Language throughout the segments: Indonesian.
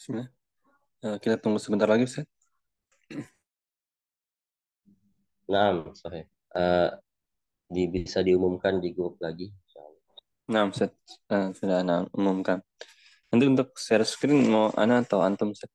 Bismillah. Eh, kita tunggu sebentar lagi, Ustaz. Nah, sahih. Uh, di, bisa diumumkan di grup lagi. Nah, set Uh, sudah anak umumkan. Nanti untuk share screen mau Ana atau Antum, set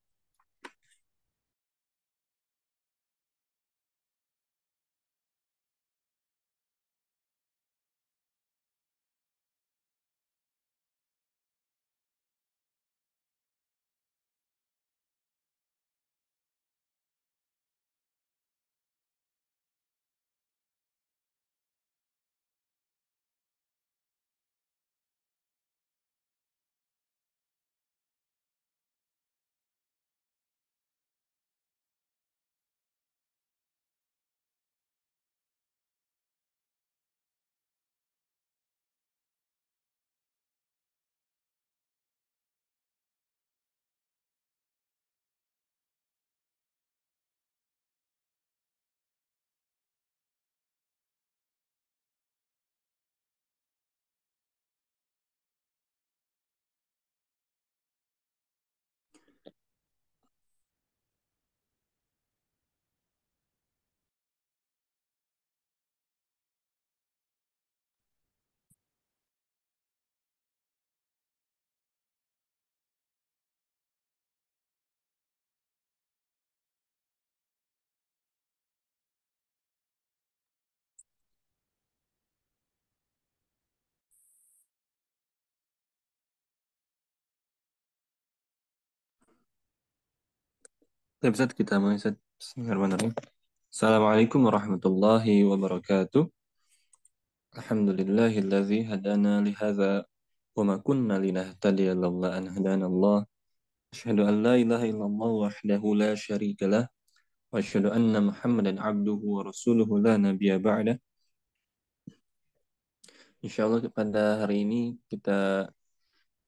Tapi Ustaz kita mulai Ustaz. Bismillahirrahmanirrahim. Ya. Assalamualaikum warahmatullahi wabarakatuh. Alhamdulillahilladzi hadana lihadza wa ma kunna linahtadiya lillahi an hadana Allah. Asyhadu an la ilaha illallah wahdahu la syarika lah wa asyhadu anna Muhammadan abduhu wa rasuluhu la nabiyya ba'da. Insyaallah pada hari ini kita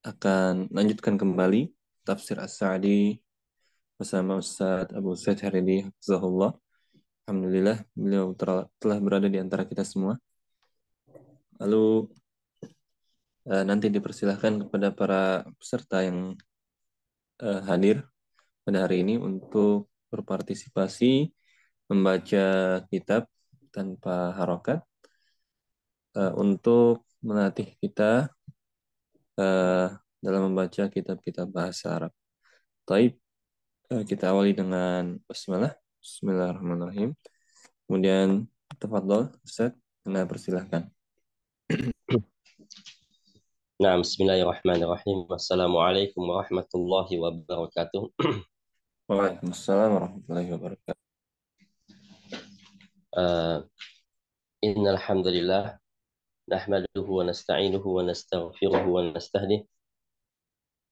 akan lanjutkan kembali tafsir As-Sa'di bersama Ustadz Abu Said hari Zahullah. Alhamdulillah beliau telah berada di antara kita semua. Lalu eh, nanti dipersilahkan kepada para peserta yang eh, hadir pada hari ini untuk berpartisipasi membaca kitab tanpa harokat eh, untuk melatih kita dalam membaca kitab-kitab bahasa Arab. Taib, Eh, kita awali dengan bismillah. Bismillahirrahmanirrahim. Kemudian tafadhol Ustaz, Anda persilahkan. Nah, bismillahirrahmanirrahim. Wassalamualaikum warahmatullahi wabarakatuh. Waalaikumsalam warahmatullahi wabarakatuh. Uh, eh, innalhamdulillah nahmaduhu wa nasta'inuhu wa nastaghfiruhu wa nastahdih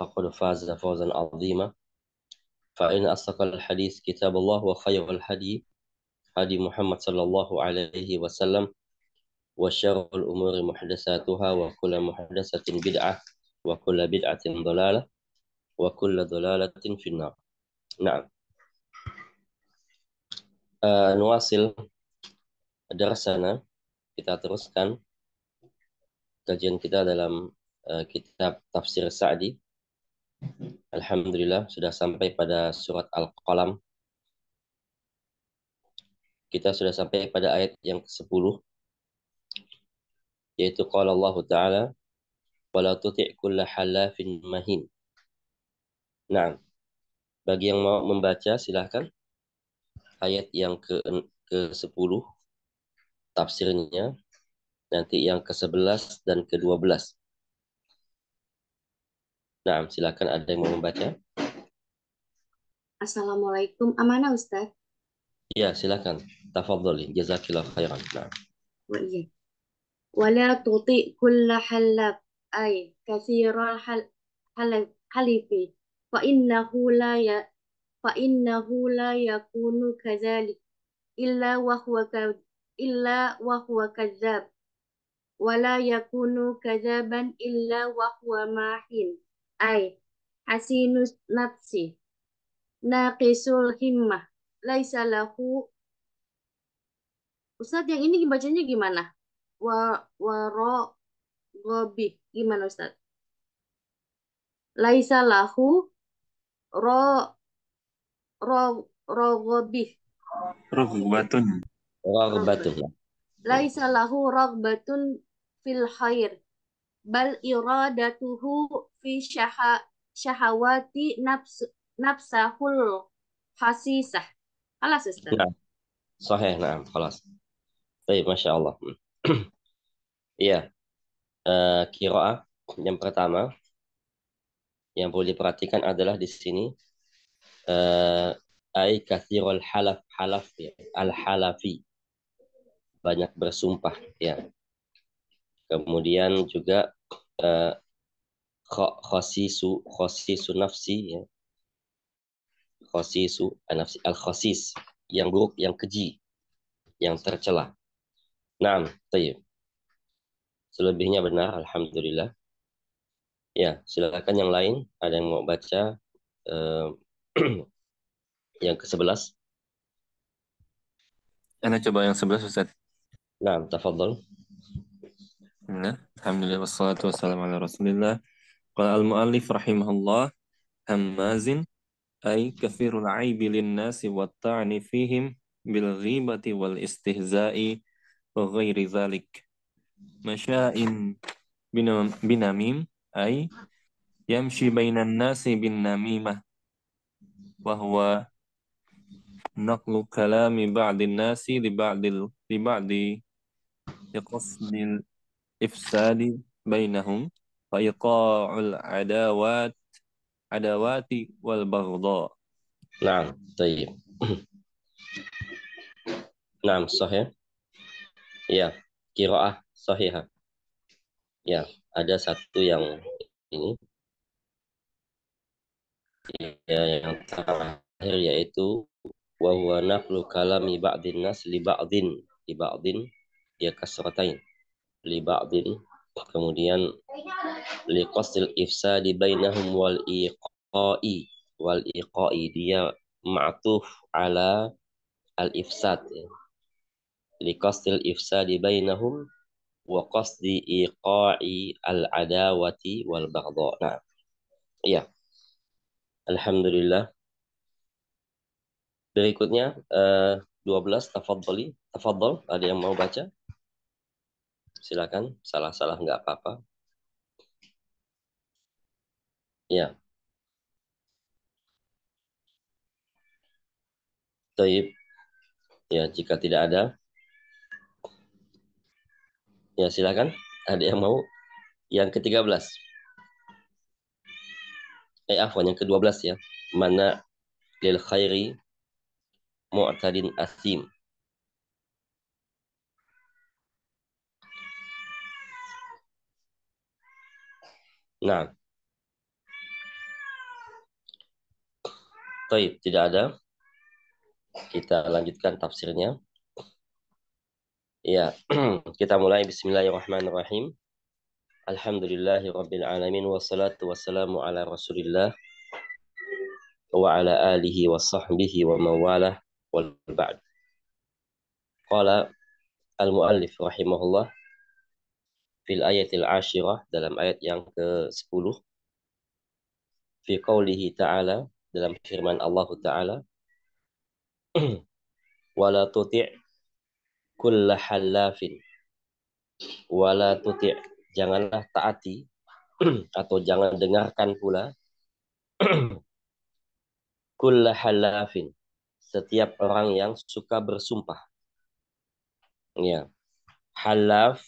فقد فاز فوزا عظيما فإن أصدق الحديث كتاب الله وخير الهدي هدي محمد صلى الله عليه وسلم وشر الأمور محدثاتها وكل محدثة بدعة وكل بدعة ضلالة وكل ضلالة في النار نعم آه، نواصل درسنا kita teruskan kajian kita dalam uh, kitab tafsir Sa'di Alhamdulillah sudah sampai pada surat Al-Qalam. Kita sudah sampai pada ayat yang ke-10 yaitu qala Allah Ta'ala wala tuti' kulla halafin mahin. Nah, bagi yang mau membaca silahkan ayat yang ke ke-10 tafsirnya nanti yang ke-11 dan ke-12. Nah, silakan ada yang mau membaca. Assalamualaikum. amana Ustaz. Ya, silakan. Tafadhali. Jazakillah khairan. Nah. Oh, wa iya. Wala tuti kulla halab ay kathiral hal halifi fa innahu la ya fa innahu la yakunu kadzalik illa wa huwa illa wa huwa kadzab wala yakunu kadzaban illa wa huwa mahin ay hasinus nafsi naqisul himmah laisa lahu Ustaz yang ini bacanya gimana? Wa waro gobi gimana Ustaz? Laisa lahu ro ro ro gobi. Rogbatun. Rogbatun. Laisa lahu rogbatun fil khair bal iradatuhu fi syaha, syahawati nafs, nafsahul khasisah. halas Ustaz. Nah, sahih, nah, halas. Baik, Masya Allah. Iya. uh, eh, kiraah yang pertama yang boleh diperhatikan adalah di sini uh, ai kathirul halaf halaf ya al halafi banyak bersumpah ya kemudian juga uh, khosisu nafsi ya. khosisu eh, nafsi al khosis yang buruk yang keji yang tercela nah tayyib selebihnya benar alhamdulillah ya silakan yang lain ada yang mau baca eh, yang ke sebelas Ana coba yang sebelas Ustaz Nah, tafadhol. Nah, Alhamdulillah wassalatu wassalamu ala Rasulillah. قال المؤلف رحمه الله هماز أي كثير العيب للناس والطعن فيهم بالغيبة والاستهزاء وغير ذلك مشاء بنميم أي يمشي بين الناس بالنميمة وهو نقل كلام بعض الناس لبعض لبعض لقصد الإفساد بينهم wa iqa'ul adawat adawati wal baghdha. Naam, tayyib. Naam, sahih. Ya, qiraah sahih, Ya, ada satu yang ini. Ya, yang terakhir yaitu wa huwa naqlu kalami ba'dinnas li ba'din li ba'din ya kasratain li ba'din kemudian liqasil ifsadi bainahum wal iqai wal iqai dia ma'tuf ala al ifsad ya. liqasil ifsadi bainahum wa qasdi iqai al adawati wal baghdha nah iya alhamdulillah berikutnya uh, eh, 12 tafadhali tafadhal ada yang mau baca silakan salah-salah nggak apa-apa. Ya. Taib. Ya, jika tidak ada. Ya, silakan. Ada yang mau? Yang ke-13. Eh, afwan, yang ke-12 ya. Mana lil khairi mu'tadin asim. Nah. Taib, tidak ada. Kita lanjutkan tafsirnya. Ya, kita mulai bismillahirrahmanirrahim. Alhamdulillahi rabbil alamin wassalatu wassalamu ala Rasulillah wa ala alihi wa sahbihi wa mawalah wal ba'd. Qala al-muallif rahimahullah fil ayatil ashirah dalam ayat yang ke-10 fi qawlihi ta'ala dalam firman Allah Ta'ala wala tuti' kulla halafin wala tuti' janganlah taati atau jangan dengarkan pula kulla halafin setiap orang yang suka bersumpah ya halaf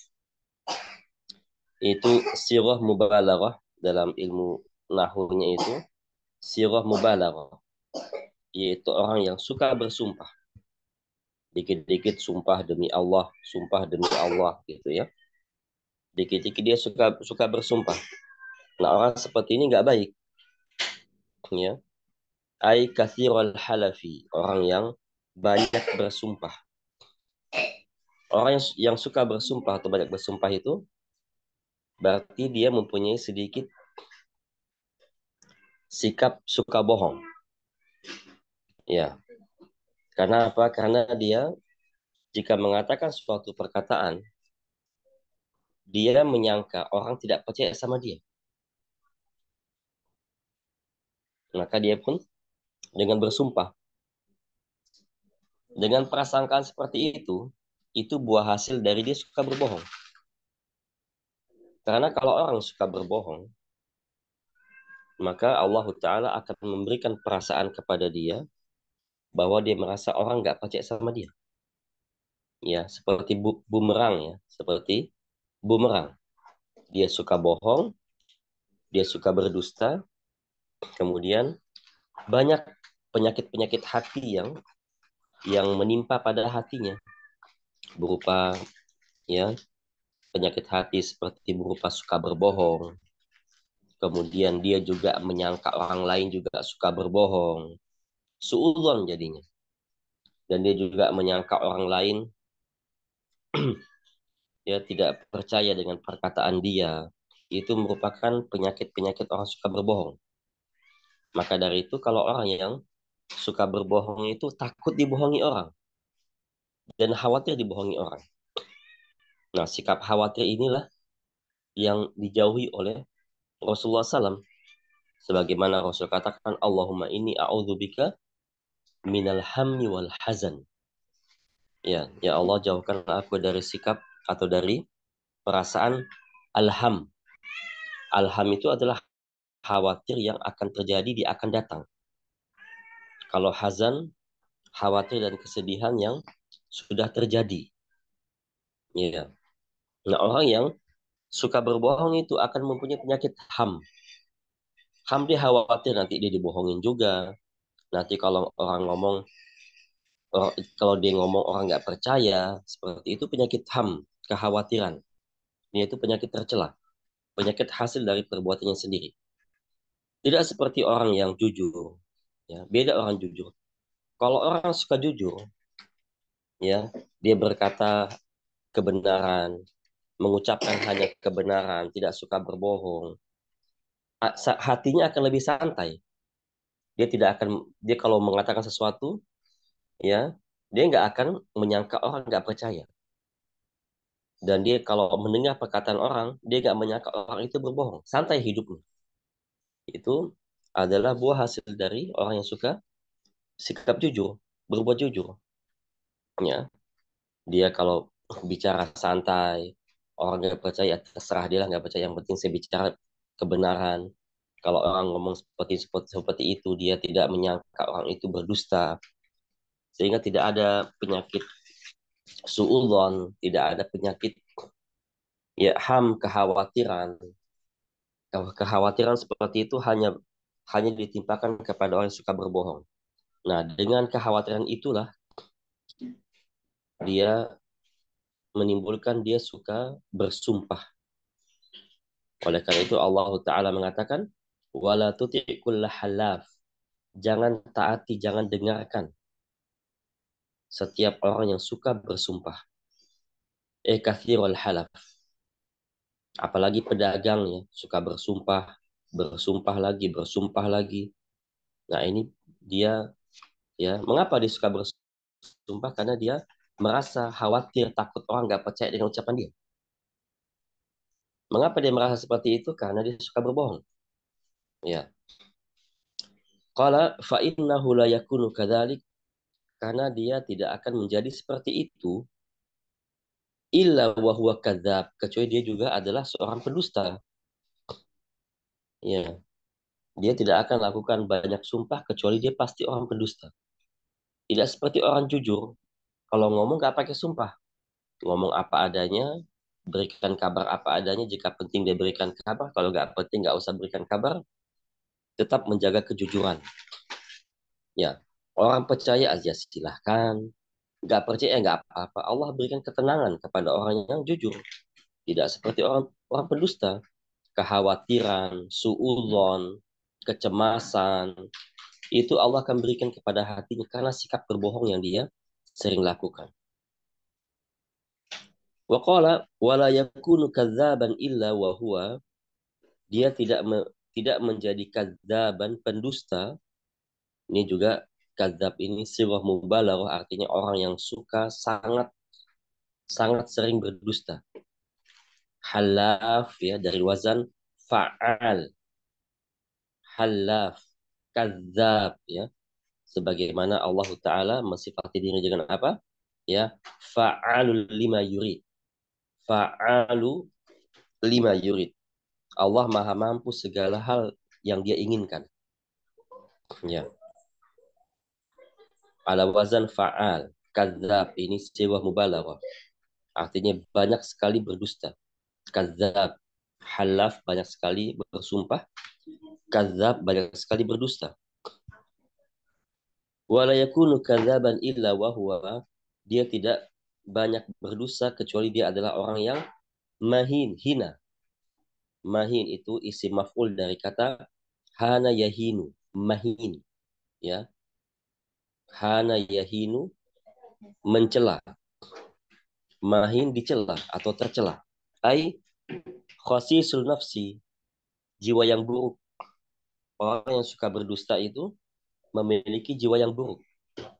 itu sirah mubalaghah dalam ilmu nahunya itu sirah mubalaghah yaitu orang yang suka bersumpah dikit-dikit sumpah demi Allah sumpah demi Allah gitu ya dikit-dikit dia suka suka bersumpah nah orang seperti ini nggak baik ya ai kathirul halafi orang yang banyak bersumpah orang yang, yang suka bersumpah atau banyak bersumpah itu berarti dia mempunyai sedikit sikap suka bohong. Ya. Karena apa? Karena dia jika mengatakan suatu perkataan, dia menyangka orang tidak percaya sama dia. Maka dia pun dengan bersumpah. Dengan prasangka seperti itu, itu buah hasil dari dia suka berbohong. Karena kalau orang suka berbohong, maka Allah Ta'ala akan memberikan perasaan kepada dia bahwa dia merasa orang nggak percaya sama dia. Ya, seperti bu bumerang ya, seperti bumerang. Dia suka bohong, dia suka berdusta, kemudian banyak penyakit-penyakit hati yang yang menimpa pada hatinya berupa ya penyakit hati seperti berupa suka berbohong. Kemudian dia juga menyangka orang lain juga suka berbohong. Suudon jadinya. Dan dia juga menyangka orang lain ya tidak percaya dengan perkataan dia. Itu merupakan penyakit-penyakit orang suka berbohong. Maka dari itu kalau orang yang suka berbohong itu takut dibohongi orang dan khawatir dibohongi orang. Nah, sikap khawatir inilah yang dijauhi oleh Rasulullah SAW. Sebagaimana Rasul katakan, Allahumma ini a'udzubika minal hammi wal hazan. Ya, ya Allah jauhkan aku dari sikap atau dari perasaan alham. Alham itu adalah khawatir yang akan terjadi di akan datang. Kalau hazan, khawatir dan kesedihan yang sudah terjadi. Ya. Nah, orang yang suka berbohong itu akan mempunyai penyakit HAM. HAM dia khawatir nanti dia dibohongin juga. Nanti kalau orang ngomong, kalau dia ngomong orang nggak percaya, seperti itu penyakit HAM, kekhawatiran. Ini itu penyakit tercela, penyakit hasil dari perbuatannya sendiri. Tidak seperti orang yang jujur, ya beda orang jujur. Kalau orang suka jujur, ya dia berkata kebenaran, mengucapkan hanya kebenaran, tidak suka berbohong, hatinya akan lebih santai. Dia tidak akan dia kalau mengatakan sesuatu, ya dia nggak akan menyangka orang nggak percaya. Dan dia kalau mendengar perkataan orang, dia nggak menyangka orang itu berbohong. Santai hidupnya. Itu adalah buah hasil dari orang yang suka sikap jujur, berbuat jujur. Ya. Dia kalau bicara santai, orang nggak percaya terserah dia lah nggak percaya yang penting saya bicara kebenaran kalau orang ngomong seperti seperti seperti itu dia tidak menyangka orang itu berdusta sehingga tidak ada penyakit suulon tidak ada penyakit ya ham kekhawatiran kekhawatiran seperti itu hanya hanya ditimpakan kepada orang yang suka berbohong. Nah, dengan kekhawatiran itulah dia menimbulkan dia suka bersumpah. Oleh karena itu Allah Ta'ala mengatakan, wala halaf. Jangan taati, jangan dengarkan. Setiap orang yang suka bersumpah. Eh kathirul halaf. Apalagi pedagang ya, suka bersumpah, bersumpah lagi, bersumpah lagi. Nah ini dia ya mengapa dia suka bersumpah karena dia merasa khawatir, takut orang nggak percaya dengan ucapan dia. Mengapa dia merasa seperti itu? Karena dia suka berbohong. Ya. Qala fa innahu la karena dia tidak akan menjadi seperti itu illa wa huwa kecuali dia juga adalah seorang pendusta. Ya. Dia tidak akan lakukan banyak sumpah kecuali dia pasti orang pendusta. Tidak seperti orang jujur kalau ngomong gak pakai sumpah. Ngomong apa adanya, berikan kabar apa adanya. Jika penting dia berikan kabar, kalau gak penting gak usah berikan kabar. Tetap menjaga kejujuran. Ya, orang percaya aja silahkan. Gak percaya gak apa-apa. Allah berikan ketenangan kepada orang yang jujur. Tidak seperti orang orang pendusta. Kekhawatiran, suulon, kecemasan, itu Allah akan berikan kepada hatinya karena sikap berbohong yang dia sering lakukan. Waqala wala yakunu kadzaban illa wa huwa dia tidak me, tidak menjadi kadzaban pendusta. Ini juga kadzab ini sirah mubalaghah artinya orang yang suka sangat sangat sering berdusta. Halaf ya dari wazan fa'al. Halaf, kadzab ya sebagaimana Allah Taala mensifati diri dengan apa? Ya, fa'alul lima yurid. Fa'alu lima yurid. Allah maha mampu segala hal yang dia inginkan. Ya. Ala wazan fa'al. Kadzab ini sebuah mubalaghah. Artinya banyak sekali berdusta. Kadzab. Halaf banyak sekali bersumpah. Kadzab banyak sekali berdusta wala yakunu kadzaban illa wa huwa dia tidak banyak berdosa kecuali dia adalah orang yang mahin hina mahin itu isi maf'ul dari kata hana yahinu mahin ya hana yahinu mencela mahin dicela atau tercela ai khasisul nafsi jiwa yang buruk orang yang suka berdusta itu memiliki jiwa yang buruk,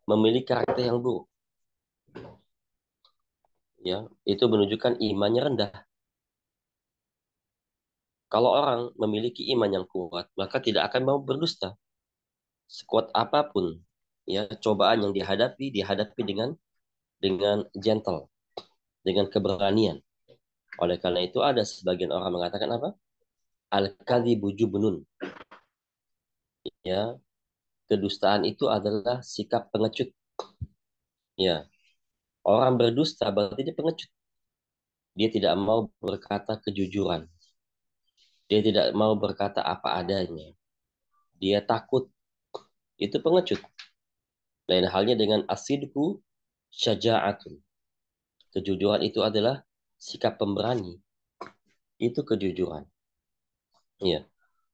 memiliki karakter yang buruk. Ya, itu menunjukkan imannya rendah. Kalau orang memiliki iman yang kuat, maka tidak akan mau berdusta. Sekuat apapun, ya cobaan yang dihadapi dihadapi dengan dengan gentle, dengan keberanian. Oleh karena itu ada sebagian orang mengatakan apa? Al-kadhibu jubnun. Ya, kedustaan itu adalah sikap pengecut. Ya. Orang berdusta berarti dia pengecut. Dia tidak mau berkata kejujuran. Dia tidak mau berkata apa adanya. Dia takut. Itu pengecut. Lain halnya dengan asidku syaja'atun. Kejujuran itu adalah sikap pemberani. Itu kejujuran. Ya.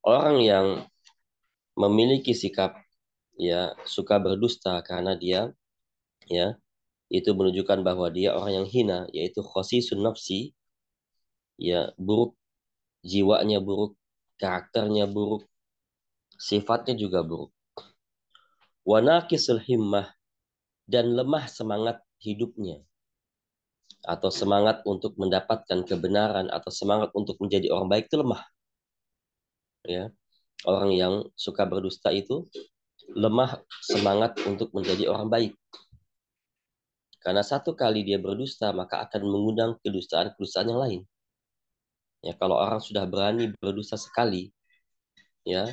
Orang yang memiliki sikap ya suka berdusta karena dia ya itu menunjukkan bahwa dia orang yang hina yaitu khosisun nafsi ya buruk jiwanya buruk karakternya buruk sifatnya juga buruk wanakisul himmah dan lemah semangat hidupnya atau semangat untuk mendapatkan kebenaran atau semangat untuk menjadi orang baik itu lemah ya orang yang suka berdusta itu lemah semangat untuk menjadi orang baik. Karena satu kali dia berdusta, maka akan mengundang kedustaan-kedustaan yang lain. Ya, kalau orang sudah berani berdusta sekali, ya,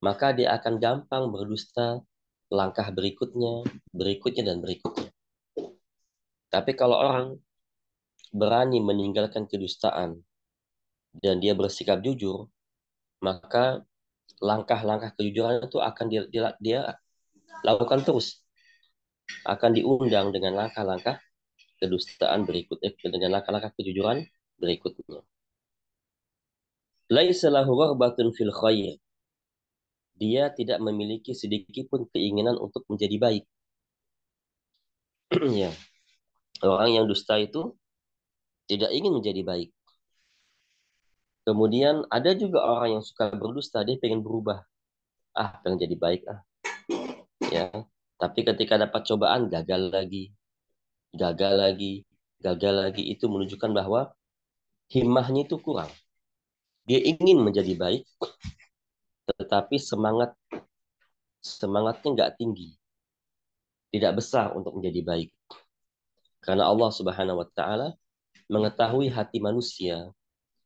maka dia akan gampang berdusta langkah berikutnya, berikutnya dan berikutnya. Tapi kalau orang berani meninggalkan kedustaan dan dia bersikap jujur, maka langkah-langkah kejujuran itu akan dia, dia, dia lakukan terus akan diundang dengan langkah-langkah kedustaan berikutnya eh, dengan langkah-langkah kejujuran berikutnya. Laisa lahu fil khair. Dia tidak memiliki sedikit pun keinginan untuk menjadi baik. ya. Orang yang dusta itu tidak ingin menjadi baik. Kemudian ada juga orang yang suka berdusta, dia pengen berubah. Ah, pengen jadi baik ah. Ya. Tapi ketika dapat cobaan gagal lagi. Gagal lagi, gagal lagi itu menunjukkan bahwa himahnya itu kurang. Dia ingin menjadi baik, tetapi semangat semangatnya nggak tinggi. Tidak besar untuk menjadi baik. Karena Allah Subhanahu wa taala mengetahui hati manusia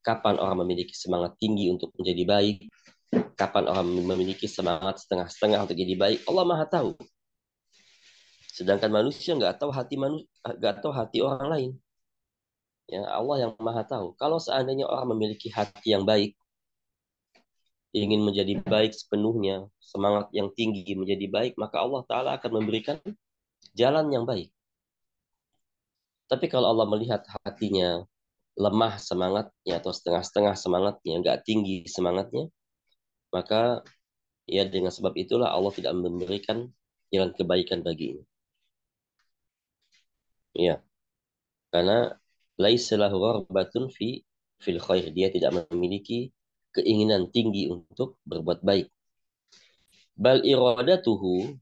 kapan orang memiliki semangat tinggi untuk menjadi baik, kapan orang memiliki semangat setengah-setengah untuk jadi baik, Allah Maha tahu. Sedangkan manusia nggak tahu hati manusia, nggak tahu hati orang lain. Ya, Allah yang Maha tahu. Kalau seandainya orang memiliki hati yang baik, ingin menjadi baik sepenuhnya, semangat yang tinggi menjadi baik, maka Allah Ta'ala akan memberikan jalan yang baik. Tapi kalau Allah melihat hatinya lemah semangatnya atau setengah-setengah semangatnya, nggak tinggi semangatnya, maka ya dengan sebab itulah Allah tidak memberikan jalan kebaikan baginya. Ya. Karena laisalah gharbatun fi fil khair. Dia tidak memiliki keinginan tinggi untuk berbuat baik. Bal iradatuhu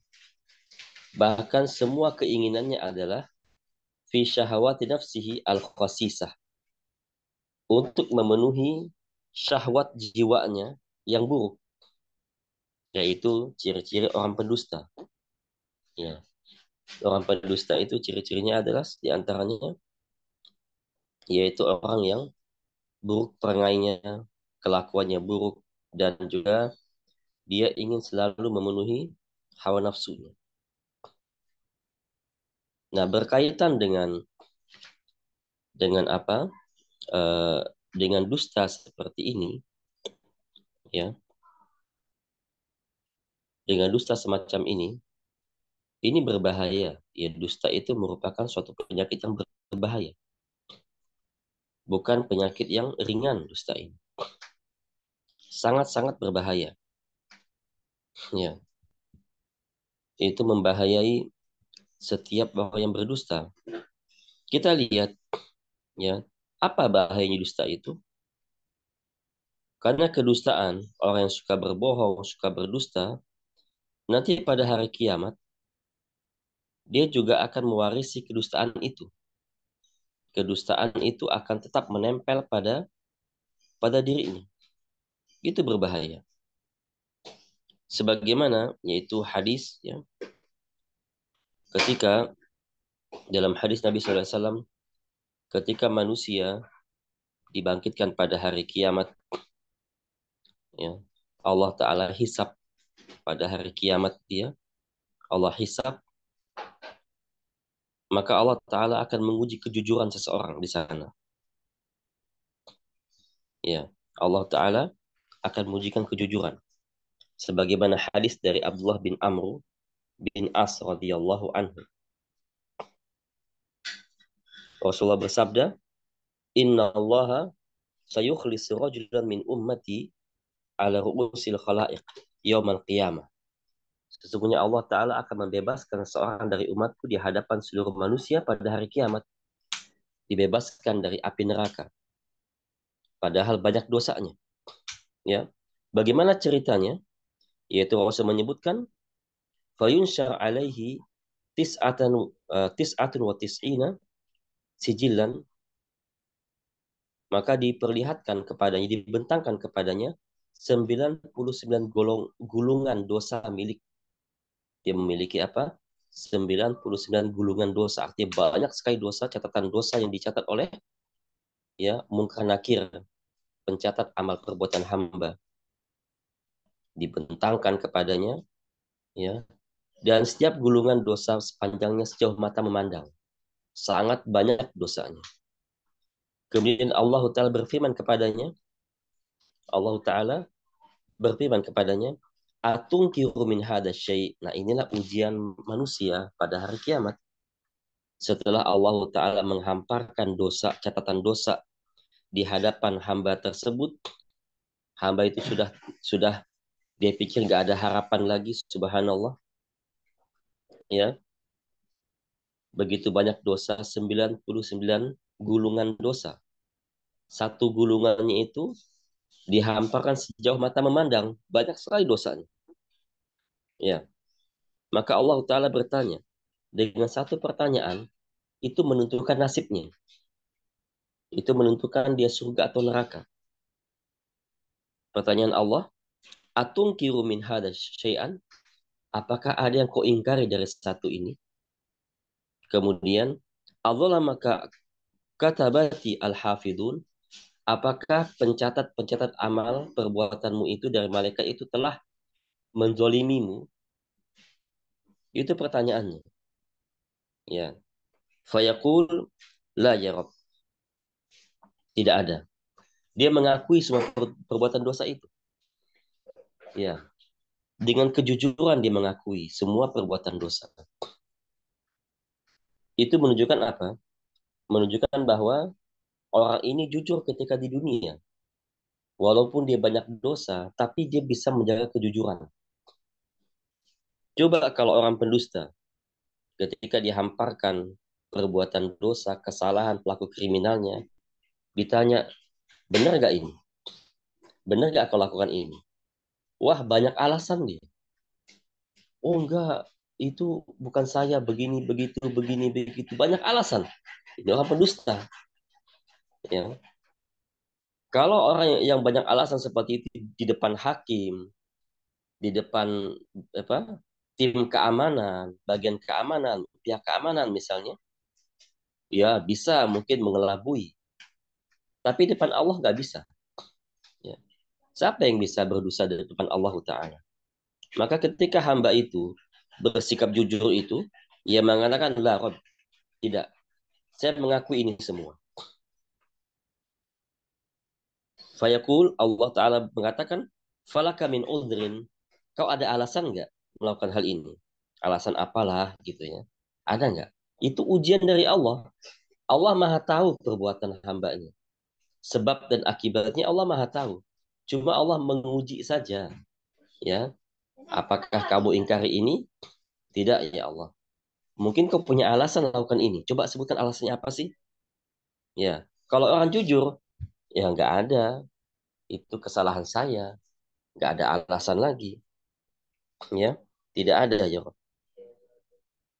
bahkan semua keinginannya adalah fi syahawati nafsihi al khasisah untuk memenuhi syahwat jiwanya yang buruk yaitu ciri-ciri orang pendusta ya orang pendusta itu ciri-cirinya adalah diantaranya yaitu orang yang buruk perangainya kelakuannya buruk dan juga dia ingin selalu memenuhi hawa nafsunya nah berkaitan dengan dengan apa Eh, dengan dusta seperti ini, ya, dengan dusta semacam ini, ini berbahaya. Ya, dusta itu merupakan suatu penyakit yang berbahaya. Bukan penyakit yang ringan dusta ini. Sangat-sangat berbahaya. Ya. Itu membahayai setiap orang yang berdusta. Kita lihat ya apa bahayanya dusta itu? Karena kedustaan, orang yang suka berbohong, suka berdusta, nanti pada hari kiamat, dia juga akan mewarisi kedustaan itu. Kedustaan itu akan tetap menempel pada pada ini. Itu berbahaya. Sebagaimana yaitu hadis ya. Ketika dalam hadis Nabi SAW ketika manusia dibangkitkan pada hari kiamat ya Allah taala hisap pada hari kiamat dia Allah hisap maka Allah taala akan menguji kejujuran seseorang di sana ya Allah taala akan mengujikan kejujuran sebagaimana hadis dari Abdullah bin Amr bin As radhiyallahu anhu Rasulullah bersabda, Inna Allah sayukhlis rajulan min ummati ala ru'usil khala'iq yaumal qiyamah. Sesungguhnya Allah Ta'ala akan membebaskan seorang dari umatku di hadapan seluruh manusia pada hari kiamat. Dibebaskan dari api neraka. Padahal banyak dosanya. Ya, Bagaimana ceritanya? Yaitu Rasul menyebutkan, Fayunsyar alaihi tis'atan uh, tis'atun wa tis'ina sijilan maka diperlihatkan kepadanya dibentangkan kepadanya 99 golong, gulungan dosa milik dia memiliki apa 99 gulungan dosa artinya banyak sekali dosa catatan dosa yang dicatat oleh ya mungkar nakir pencatat amal perbuatan hamba dibentangkan kepadanya ya dan setiap gulungan dosa sepanjangnya sejauh mata memandang sangat banyak dosanya. Kemudian Allah Ta'ala berfirman kepadanya, Allah Ta'ala berfirman kepadanya, Atung min hada syai. Nah inilah ujian manusia pada hari kiamat. Setelah Allah Ta'ala menghamparkan dosa, catatan dosa di hadapan hamba tersebut, hamba itu sudah sudah dia pikir gak ada harapan lagi, subhanallah. Ya, begitu banyak dosa 99 gulungan dosa. Satu gulungannya itu dihamparkan sejauh mata memandang, banyak sekali dosanya. Ya. Maka Allah taala bertanya dengan satu pertanyaan itu menentukan nasibnya. Itu menentukan dia surga atau neraka. Pertanyaan Allah, atung kirumin hadas syai'an? Apakah ada yang kau ingkari dari satu ini? Kemudian maka katabati al-hafidun apakah pencatat-pencatat amal perbuatanmu itu dari malaikat itu telah menzolimimu? Itu pertanyaannya. Ya. Fayaqul la ya Rob. Tidak ada. Dia mengakui semua perbuatan dosa itu. Ya. Dengan kejujuran dia mengakui semua perbuatan dosa itu menunjukkan apa? Menunjukkan bahwa orang ini jujur ketika di dunia. Walaupun dia banyak dosa, tapi dia bisa menjaga kejujuran. Coba kalau orang pendusta, ketika dihamparkan perbuatan dosa, kesalahan pelaku kriminalnya, ditanya, benar gak ini? Benar gak aku lakukan ini? Wah, banyak alasan dia. Oh enggak, itu bukan saya begini begitu begini begitu banyak alasan ini orang pendusta ya kalau orang yang banyak alasan seperti itu di depan hakim di depan apa tim keamanan bagian keamanan pihak keamanan misalnya ya bisa mungkin mengelabui tapi depan Allah nggak bisa ya. siapa yang bisa berdosa di depan Allah Taala maka ketika hamba itu bersikap jujur itu, ia mengatakan la Rob. Tidak. Saya mengakui ini semua. Fayaqul Allah Ta'ala mengatakan falaka min udhrin. Kau ada alasan nggak melakukan hal ini? Alasan apalah gitu ya. Ada nggak? Itu ujian dari Allah. Allah maha tahu perbuatan hambanya. Sebab dan akibatnya Allah maha tahu. Cuma Allah menguji saja. Ya, Apakah kamu ingkari ini? Tidak ya Allah. Mungkin kau punya alasan lakukan ini. Coba sebutkan alasannya apa sih? Ya, kalau orang jujur, ya nggak ada. Itu kesalahan saya. Nggak ada alasan lagi. Ya, tidak ada ya. Allah.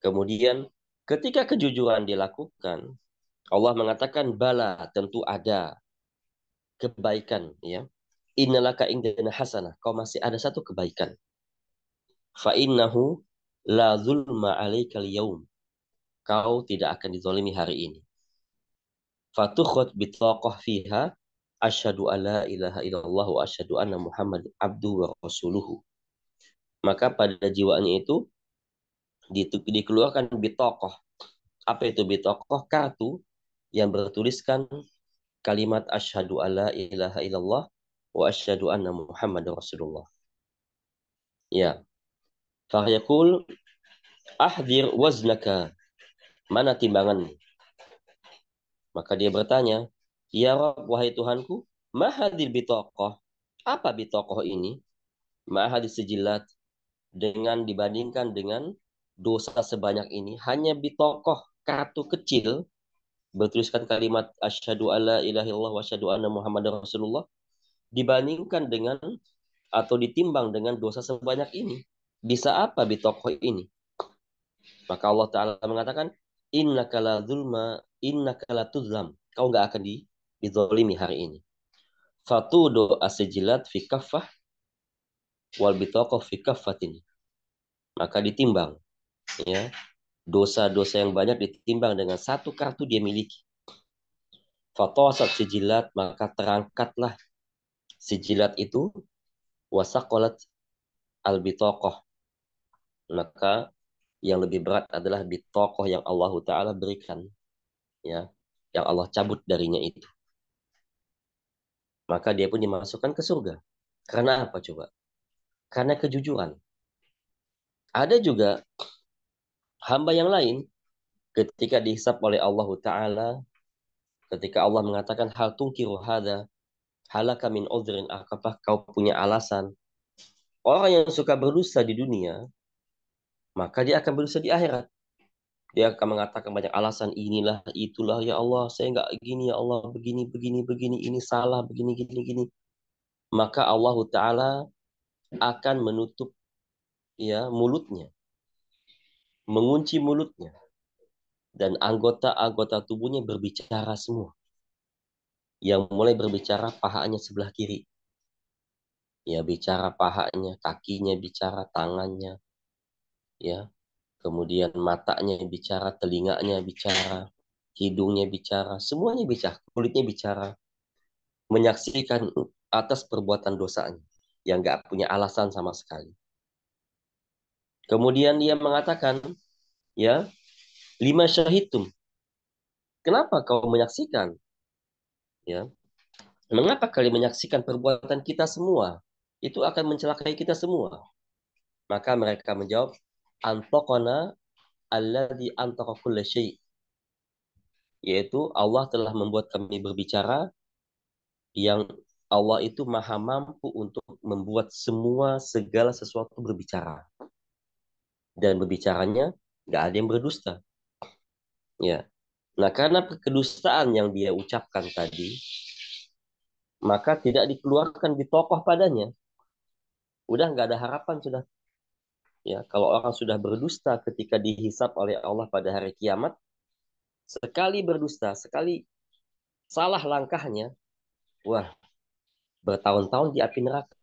Kemudian ketika kejujuran dilakukan, Allah mengatakan bala tentu ada kebaikan ya. Innalaka indana hasanah. Kau masih ada satu kebaikan fa innahu la zulma alaikal yaum. Kau tidak akan dizolimi hari ini. Fatukhut bitaqah fiha asyhadu alla ilaha illallah wa asyhadu anna Muhammad abdu wa rasuluhu. Maka pada jiwanya itu di dikeluarkan bitokoh. Apa itu bitokoh? Kartu yang bertuliskan kalimat asyhadu alla ilaha illallah wa asyhadu anna Muhammad rasulullah. Ya, Fahyakul ahdir waznaka. Mana timbangan? Maka dia bertanya, Ya Rob, wahai Tuhanku, mahadil bitokoh. Apa bitokoh ini? Mahadil sejilat. Dengan dibandingkan dengan dosa sebanyak ini, hanya bitokoh kartu kecil bertuliskan kalimat asyhadu alla ilaha illallah wa asyhadu anna muhammadar rasulullah dibandingkan dengan atau ditimbang dengan dosa sebanyak ini. Bisa apa bitokoh ini? Maka Allah Ta'ala mengatakan, Inna kala zulma, inna kala tuzlam. Kau nggak akan di, dizolimi hari ini. Fatu do asijilat fi kafah wal bitokoh fi ini, Maka ditimbang. ya Dosa-dosa yang banyak ditimbang dengan satu kartu dia miliki. Fatosat sijilat, maka terangkatlah sijilat itu wasakolat al bitokoh maka yang lebih berat adalah di tokoh yang Allah Ta'ala berikan ya yang Allah cabut darinya itu maka dia pun dimasukkan ke surga karena apa coba karena kejujuran ada juga hamba yang lain ketika dihisap oleh Allah Ta'ala ketika Allah mengatakan hal tungkiru hada halaka min udhrin akapah kau punya alasan orang yang suka berdosa di dunia maka dia akan berusaha di akhirat. Dia akan mengatakan banyak alasan inilah itulah ya Allah saya nggak gini ya Allah begini begini begini ini salah begini begini, begini. maka Allah Taala akan menutup ya mulutnya mengunci mulutnya dan anggota-anggota tubuhnya berbicara semua yang mulai berbicara pahanya sebelah kiri ya bicara pahanya kakinya bicara tangannya ya kemudian matanya bicara telinganya bicara hidungnya bicara semuanya bicara kulitnya bicara menyaksikan atas perbuatan dosanya yang nggak punya alasan sama sekali kemudian dia mengatakan ya lima syahidum kenapa kau menyaksikan ya mengapa kalian menyaksikan perbuatan kita semua itu akan mencelakai kita semua maka mereka menjawab Antokona alladhi di syai' yaitu Allah telah membuat kami berbicara yang Allah itu maha mampu untuk membuat semua segala sesuatu berbicara dan berbicaranya nggak ada yang berdusta ya nah karena kedustaan yang dia ucapkan tadi maka tidak dikeluarkan di tokoh padanya udah nggak ada harapan sudah Ya, kalau orang sudah berdusta ketika dihisap oleh Allah pada hari kiamat, sekali berdusta, sekali salah langkahnya, wah, bertahun-tahun di api neraka.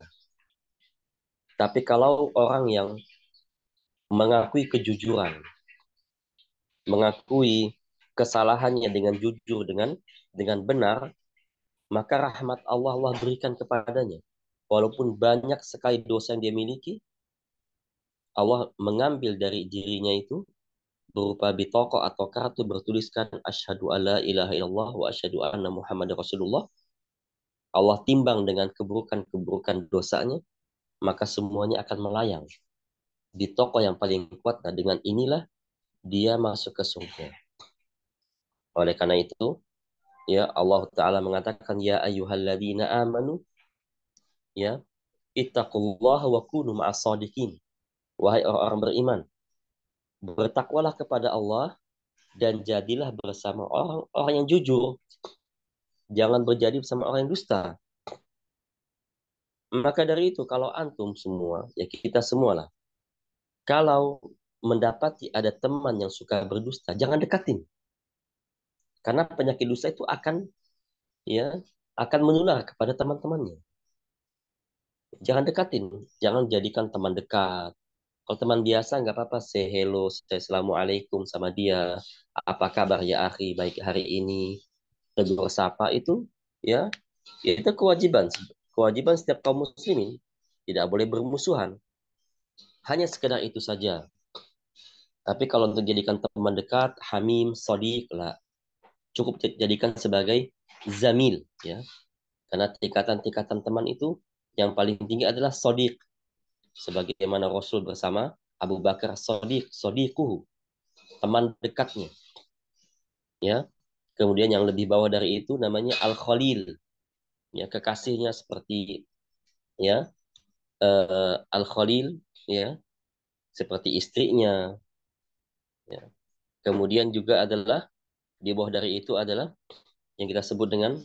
Tapi kalau orang yang mengakui kejujuran, mengakui kesalahannya dengan jujur, dengan dengan benar, maka rahmat Allah Allah berikan kepadanya. Walaupun banyak sekali dosa yang dia miliki, Allah mengambil dari dirinya itu berupa bitoko atau kartu bertuliskan asyhadu alla ilaha illallah wa asyhadu anna muhammad rasulullah Allah timbang dengan keburukan-keburukan dosanya maka semuanya akan melayang di toko yang paling kuat nah dengan inilah dia masuk ke surga oleh karena itu ya Allah taala mengatakan ya ayyuhalladzina amanu ya ittaqullaha wa kunu ma'as sadiqin Wahai orang-orang beriman, bertakwalah kepada Allah dan jadilah bersama orang-orang yang jujur. Jangan berjadi bersama orang yang dusta. Maka dari itu, kalau antum semua, ya kita semualah, kalau mendapati ada teman yang suka berdusta, jangan dekatin. Karena penyakit dusta itu akan ya akan menular kepada teman-temannya. Jangan dekatin, jangan jadikan teman dekat, kalau teman biasa nggak apa-apa, say hello, say assalamualaikum sama dia. Apa kabar ya akhi, baik hari ini. Tegur sapa itu, ya, ya, itu kewajiban. Kewajiban setiap kaum muslimin. Tidak boleh bermusuhan. Hanya sekedar itu saja. Tapi kalau untuk jadikan teman dekat, hamim, sodik, lah. Cukup jadikan sebagai zamil. ya. Karena tingkatan-tingkatan teman itu yang paling tinggi adalah sodik, sebagaimana Rasul bersama Abu Bakar Sodiq Sadiquhu, teman dekatnya. Ya. Kemudian yang lebih bawah dari itu namanya Al Khalil. Ya, kekasihnya seperti ya uh, eh, Al Khalil ya, seperti istrinya. Ya. Kemudian juga adalah di bawah dari itu adalah yang kita sebut dengan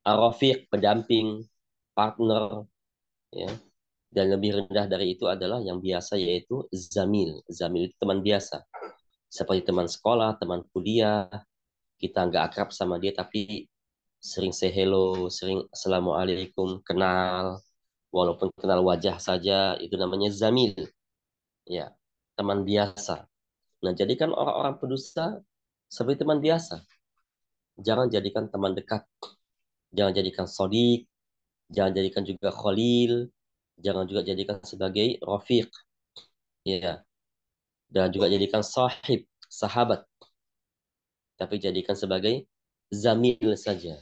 Arafiq, pendamping, partner, ya, dan lebih rendah dari itu adalah yang biasa yaitu zamil. Zamil itu teman biasa. Seperti teman sekolah, teman kuliah, kita nggak akrab sama dia tapi sering say hello, sering assalamualaikum, kenal, walaupun kenal wajah saja itu namanya zamil. Ya, teman biasa. Nah, jadikan orang-orang pendusta seperti teman biasa. Jangan jadikan teman dekat. Jangan jadikan sodik. Jangan jadikan juga khalil jangan juga jadikan sebagai rafiq ya dan juga jadikan sahib sahabat tapi jadikan sebagai zamil saja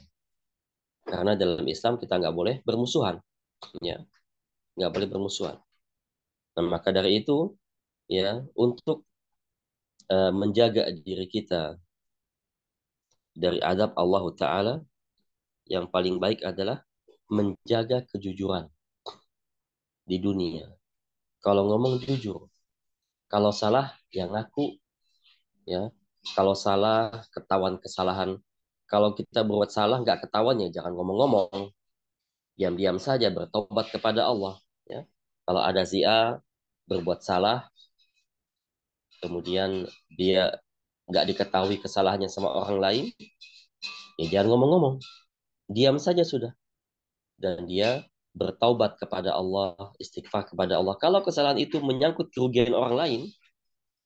karena dalam Islam kita nggak boleh bermusuhan ya nggak boleh bermusuhan nah maka dari itu ya untuk uh, menjaga diri kita dari adab Allah Taala yang paling baik adalah menjaga kejujuran di dunia. Kalau ngomong jujur, kalau salah yang ngaku, ya kalau salah ketahuan kesalahan. Kalau kita berbuat salah nggak ketahuan ya jangan ngomong-ngomong, diam-diam saja bertobat kepada Allah. Ya. Kalau ada si berbuat salah, kemudian dia nggak diketahui kesalahannya sama orang lain, ya jangan ngomong-ngomong, diam saja sudah. Dan dia bertaubat kepada Allah, istighfar kepada Allah. Kalau kesalahan itu menyangkut kerugian orang lain,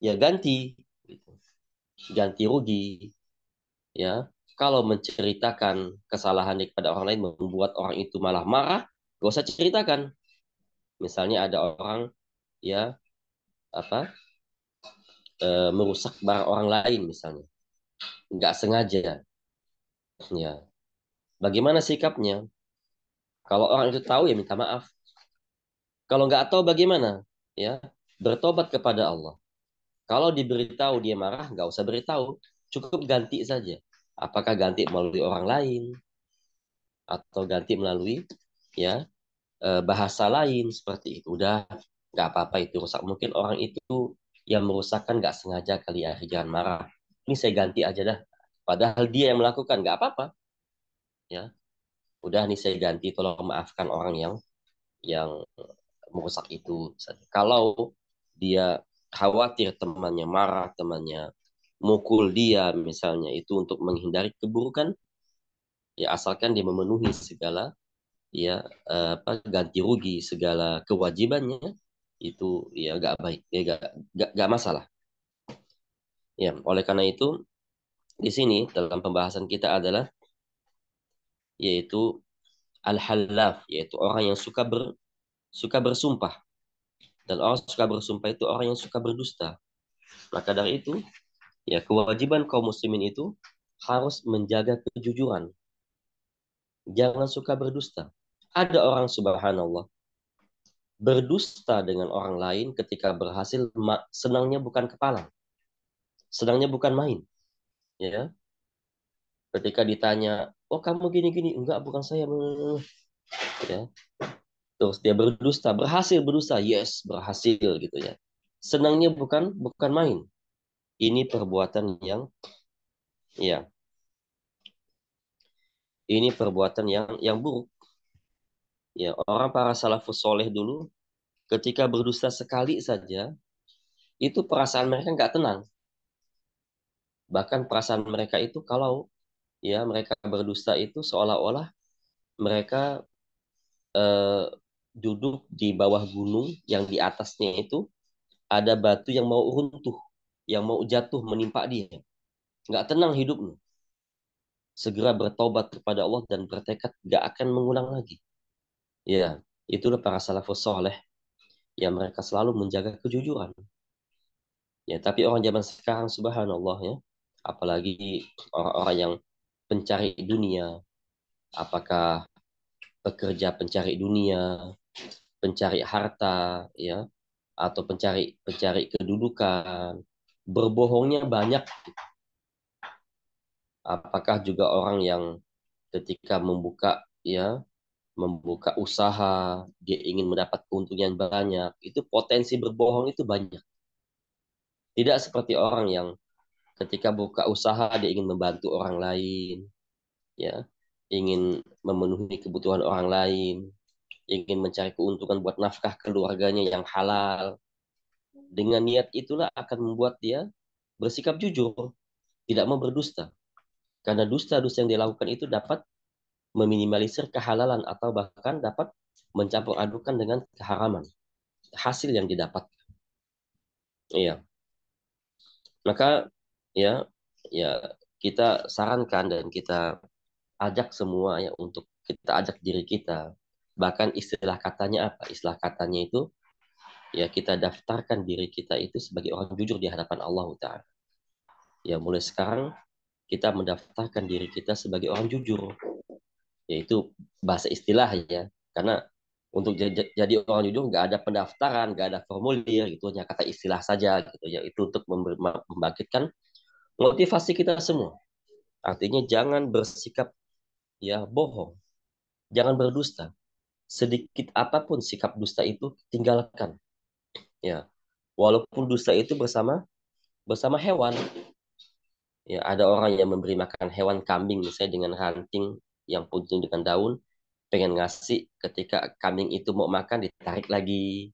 ya ganti. Gitu. Ganti rugi. Ya, kalau menceritakan kesalahan kepada orang lain membuat orang itu malah marah, gak usah ceritakan. Misalnya ada orang ya apa e, merusak barang orang lain misalnya, nggak sengaja. Ya, bagaimana sikapnya? Kalau orang itu tahu ya minta maaf. Kalau nggak tahu bagaimana? Ya, bertobat kepada Allah. Kalau diberitahu dia marah, nggak usah beritahu. Cukup ganti saja. Apakah ganti melalui orang lain atau ganti melalui ya e, bahasa lain seperti itu. Udah nggak apa-apa itu rusak. Mungkin orang itu yang merusakkan nggak sengaja kali ya jangan marah. Ini saya ganti aja dah. Padahal dia yang melakukan nggak apa-apa. Ya, udah nih saya ganti tolong maafkan orang yang yang merusak itu. Kalau dia khawatir temannya marah, temannya mukul dia misalnya itu untuk menghindari keburukan, ya asalkan dia memenuhi segala ya eh, apa ganti rugi segala kewajibannya itu ya gak baik, ya gak, gak, gak masalah. Ya, oleh karena itu di sini dalam pembahasan kita adalah yaitu al-halaf yaitu orang yang suka ber suka bersumpah. Dan orang suka bersumpah itu orang yang suka berdusta. Maka dari itu, ya kewajiban kaum muslimin itu harus menjaga kejujuran. Jangan suka berdusta. Ada orang subhanallah berdusta dengan orang lain ketika berhasil senangnya bukan kepala. Senangnya bukan main. Ya. Ketika ditanya oh kamu gini-gini enggak bukan saya ya terus dia berdusta berhasil berdusta yes berhasil gitu ya senangnya bukan bukan main ini perbuatan yang ya ini perbuatan yang yang buruk ya orang para salafus soleh dulu ketika berdusta sekali saja itu perasaan mereka nggak tenang bahkan perasaan mereka itu kalau ya mereka berdusta itu seolah-olah mereka eh, duduk di bawah gunung yang di atasnya itu ada batu yang mau runtuh, yang mau jatuh menimpa dia. Nggak tenang hidupnya. Segera bertobat kepada Allah dan bertekad nggak akan mengulang lagi. Ya, itulah para salafus soleh yang mereka selalu menjaga kejujuran. Ya, tapi orang zaman sekarang subhanallah ya, apalagi orang-orang yang pencari dunia, apakah pekerja pencari dunia, pencari harta, ya, atau pencari pencari kedudukan, berbohongnya banyak. Apakah juga orang yang ketika membuka ya membuka usaha, dia ingin mendapat keuntungan banyak, itu potensi berbohong itu banyak. Tidak seperti orang yang ketika buka usaha dia ingin membantu orang lain ya ingin memenuhi kebutuhan orang lain ingin mencari keuntungan buat nafkah keluarganya yang halal dengan niat itulah akan membuat dia bersikap jujur tidak mau berdusta karena dusta-dusta yang dilakukan itu dapat meminimalisir kehalalan atau bahkan dapat mencampur adukan dengan keharaman hasil yang didapat. iya maka ya ya kita sarankan dan kita ajak semua ya untuk kita ajak diri kita bahkan istilah katanya apa istilah katanya itu ya kita daftarkan diri kita itu sebagai orang jujur di hadapan Allah Taala ya mulai sekarang kita mendaftarkan diri kita sebagai orang jujur yaitu bahasa istilah ya karena untuk jadi orang jujur nggak ada pendaftaran nggak ada formulir gitu hanya kata istilah saja gitu ya itu untuk membangkitkan motivasi kita semua. Artinya jangan bersikap ya bohong. Jangan berdusta. Sedikit apapun sikap dusta itu tinggalkan. Ya. Walaupun dusta itu bersama bersama hewan. Ya, ada orang yang memberi makan hewan kambing misalnya dengan ranting yang punjung dengan daun, pengen ngasih ketika kambing itu mau makan ditarik lagi.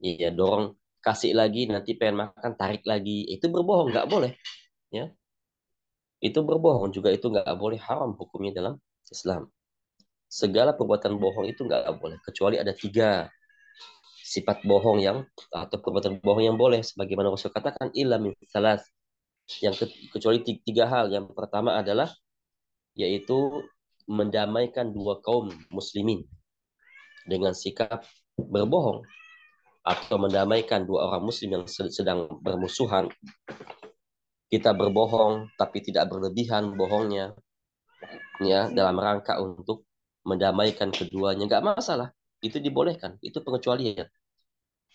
Iya, dorong kasih lagi nanti pengen makan tarik lagi itu berbohong nggak boleh ya itu berbohong juga itu nggak boleh haram hukumnya dalam Islam segala perbuatan bohong itu nggak boleh kecuali ada tiga sifat bohong yang atau perbuatan bohong yang boleh sebagaimana Rasul katakan illa yang ke, kecuali tiga, tiga hal yang pertama adalah yaitu mendamaikan dua kaum muslimin dengan sikap berbohong atau mendamaikan dua orang muslim yang sedang bermusuhan. Kita berbohong tapi tidak berlebihan bohongnya. Ya, dalam rangka untuk mendamaikan keduanya nggak masalah. Itu dibolehkan, itu pengecualian.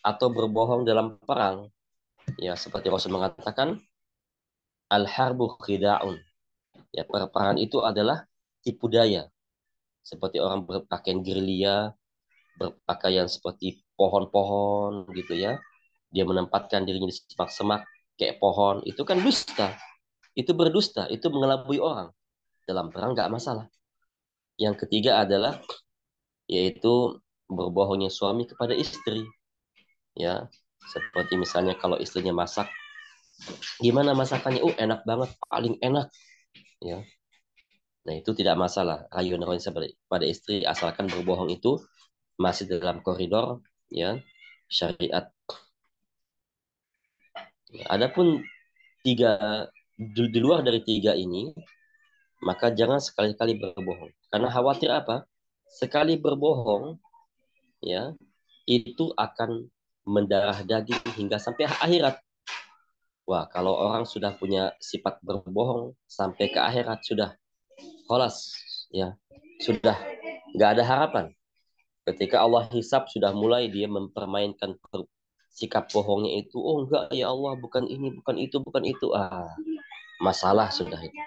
Atau berbohong dalam perang. Ya, seperti Rasul mengatakan al-harbu khida'un. Ya, perperangan itu adalah tipu daya. Seperti orang berpakaian gerilya, berpakaian seperti pohon-pohon gitu ya. Dia menempatkan dirinya di semak-semak kayak pohon. Itu kan dusta. Itu berdusta. Itu mengelabui orang. Dalam perang nggak masalah. Yang ketiga adalah yaitu berbohongnya suami kepada istri. Ya, seperti misalnya kalau istrinya masak, gimana masakannya? Oh, enak banget, paling enak. Ya. Nah, itu tidak masalah. Rayuan-rayuan pada istri asalkan berbohong itu masih dalam koridor ya syariat. Adapun tiga di, di luar dari tiga ini, maka jangan sekali-kali berbohong. Karena khawatir apa? Sekali berbohong, ya itu akan mendarah daging hingga sampai akhirat. Wah, kalau orang sudah punya sifat berbohong sampai ke akhirat sudah, kolas, ya sudah nggak ada harapan. Ketika Allah hisap sudah mulai dia mempermainkan sikap bohongnya itu. Oh enggak ya Allah bukan ini, bukan itu, bukan itu. Ah, masalah sudah itu.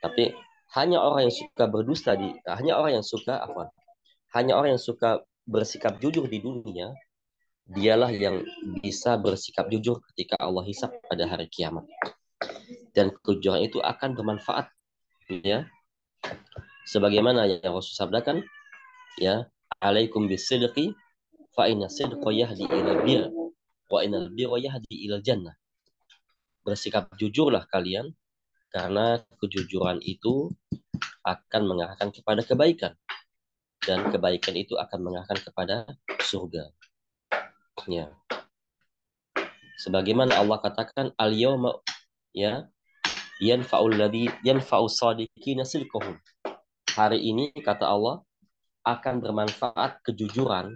Tapi hanya orang yang suka berdusta di hanya orang yang suka apa? Hanya orang yang suka bersikap jujur di dunia dialah yang bisa bersikap jujur ketika Allah hisap pada hari kiamat. Dan kejujuran itu akan bermanfaat ya. Sebagaimana yang Rasul sabdakan ya, alaikum bisidqi fa inna sidqa yahdi ila bir wa innal birra yahdi ila jannah. Bersikap jujurlah kalian karena kejujuran itu akan mengarahkan kepada kebaikan dan kebaikan itu akan mengarahkan kepada surga. Ya. Sebagaimana Allah katakan al-yauma ya yanfa'ul ladzi yanfa'us sadiqina silkuhum Hari ini kata Allah akan bermanfaat kejujuran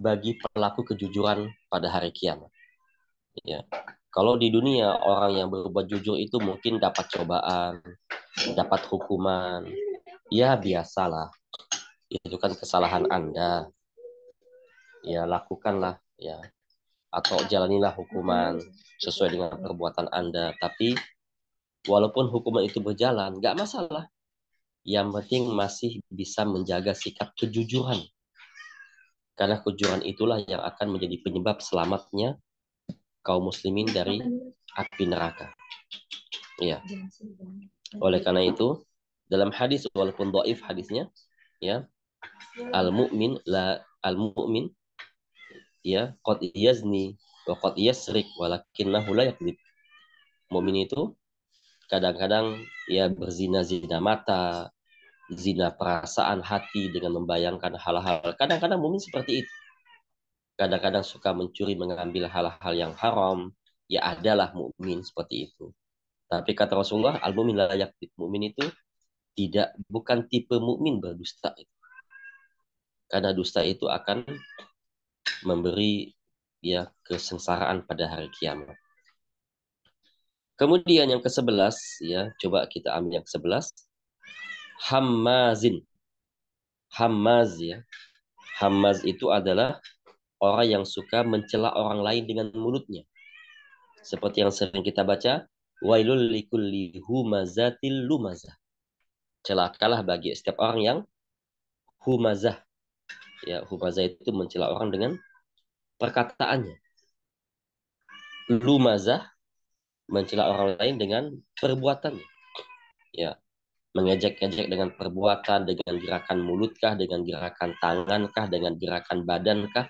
bagi pelaku kejujuran pada hari kiamat. Ya. Kalau di dunia orang yang berbuat jujur itu mungkin dapat cobaan, dapat hukuman. Ya biasalah. Itu kan kesalahan Anda. Ya lakukanlah ya atau jalanilah hukuman sesuai dengan perbuatan Anda. Tapi walaupun hukuman itu berjalan, nggak masalah yang penting masih bisa menjaga sikap kejujuran. Karena kejujuran itulah yang akan menjadi penyebab selamatnya kaum muslimin dari api neraka. Ya. Oleh karena itu, dalam hadis walaupun doif hadisnya, ya, al mukmin la al mukmin ya qad yazni wa qad yasrik walakinnahu la yakdzib. Mukmin itu kadang-kadang ya berzina-zina mata, zina perasaan hati dengan membayangkan hal-hal. Kadang-kadang mungkin seperti itu. Kadang-kadang suka mencuri mengambil hal-hal yang haram. Ya adalah mukmin seperti itu. Tapi kata Rasulullah, al-mumin layak mukmin itu tidak bukan tipe mukmin berdusta. Karena dusta itu akan memberi ya kesengsaraan pada hari kiamat. Kemudian yang ke-11 ya, coba kita ambil yang ke-11. Hamazin. Hamaz ya. Hamaz itu adalah orang yang suka mencela orang lain dengan mulutnya. Seperti yang sering kita baca, wailul likulli humazatil lumazah. Celakalah bagi setiap orang yang humazah. Ya, humazah itu mencela orang dengan perkataannya. Lumazah mencela orang lain dengan perbuatannya. Ya, mengejek-ejek dengan perbuatan, dengan gerakan mulutkah, dengan gerakan tangankah, dengan gerakan badankah,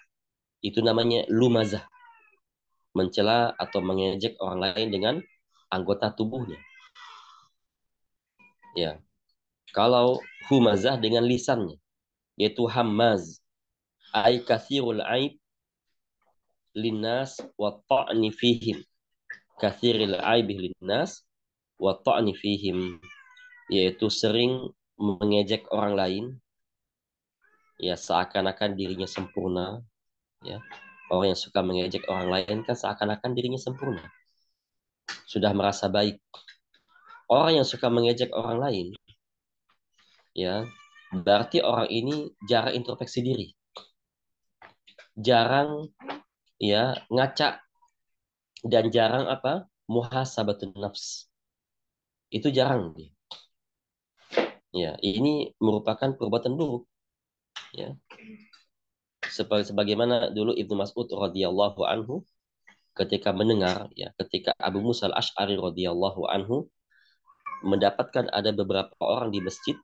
itu namanya lumazah. Mencela atau mengejek orang lain dengan anggota tubuhnya. Ya. Kalau humazah dengan lisannya, yaitu hamaz. Ay kathirul aib linnas wa ta'ni fihim. Kathirul aibih linnas wa ta'ni fihim yaitu sering mengejek orang lain ya seakan-akan dirinya sempurna ya orang yang suka mengejek orang lain kan seakan-akan dirinya sempurna sudah merasa baik orang yang suka mengejek orang lain ya berarti orang ini jarang introspeksi diri jarang ya ngaca dan jarang apa muhasabatun nafs itu jarang dia ya ini merupakan perbuatan buruk ya sebagaimana dulu Ibnu Mas'ud radhiyallahu anhu ketika mendengar ya ketika Abu Musa al ashari radhiyallahu anhu mendapatkan ada beberapa orang di masjid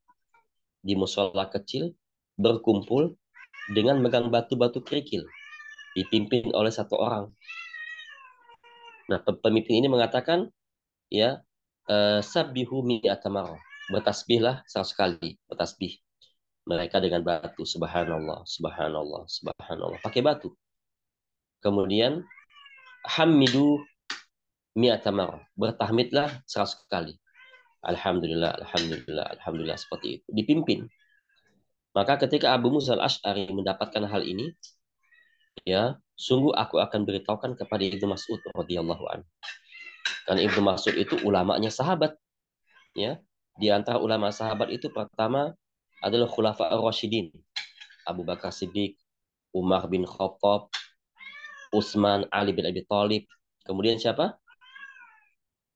di musola kecil berkumpul dengan megang batu-batu kerikil dipimpin oleh satu orang. Nah, pemimpin ini mengatakan ya eh, sabihu mi'ata bertasbihlah sama sekali bertasbih mereka dengan batu subhanallah subhanallah subhanallah pakai batu kemudian hamidu mi'atamar bertahmidlah seratus kali alhamdulillah alhamdulillah alhamdulillah seperti itu dipimpin maka ketika Abu Musa al-Ash'ari mendapatkan hal ini ya sungguh aku akan beritahukan kepada Ibnu Mas'ud radhiyallahu anhu karena Ibnu Mas'ud itu ulamanya sahabat ya di antara ulama sahabat itu pertama adalah Khulafa Ar-Rashidin. Abu Bakar Siddiq, Umar bin Khattab, Utsman Ali bin Abi Thalib, kemudian siapa?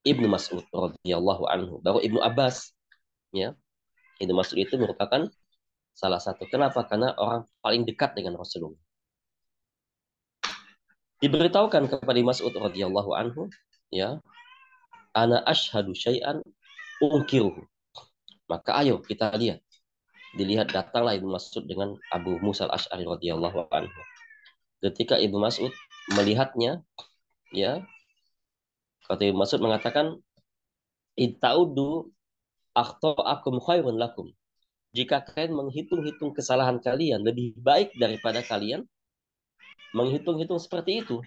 Ibnu Mas'ud radhiyallahu anhu. Baru Ibnu Abbas, ya. Ibnu Mas'ud itu merupakan salah satu. Kenapa? Karena orang paling dekat dengan Rasulullah. Diberitahukan kepada Mas'ud radhiyallahu anhu, ya, ana asyhadu syai'an ungkiruhu. Maka ayo kita lihat. Dilihat datanglah Ibnu Mas'ud dengan Abu Musa Al-Asy'ari radhiyallahu anhu. Ketika Ibnu Mas'ud melihatnya, ya. Kata Ibnu Mas'ud mengatakan, "Intaudu akum khairun lakum." Jika kalian menghitung-hitung kesalahan kalian lebih baik daripada kalian menghitung-hitung seperti itu.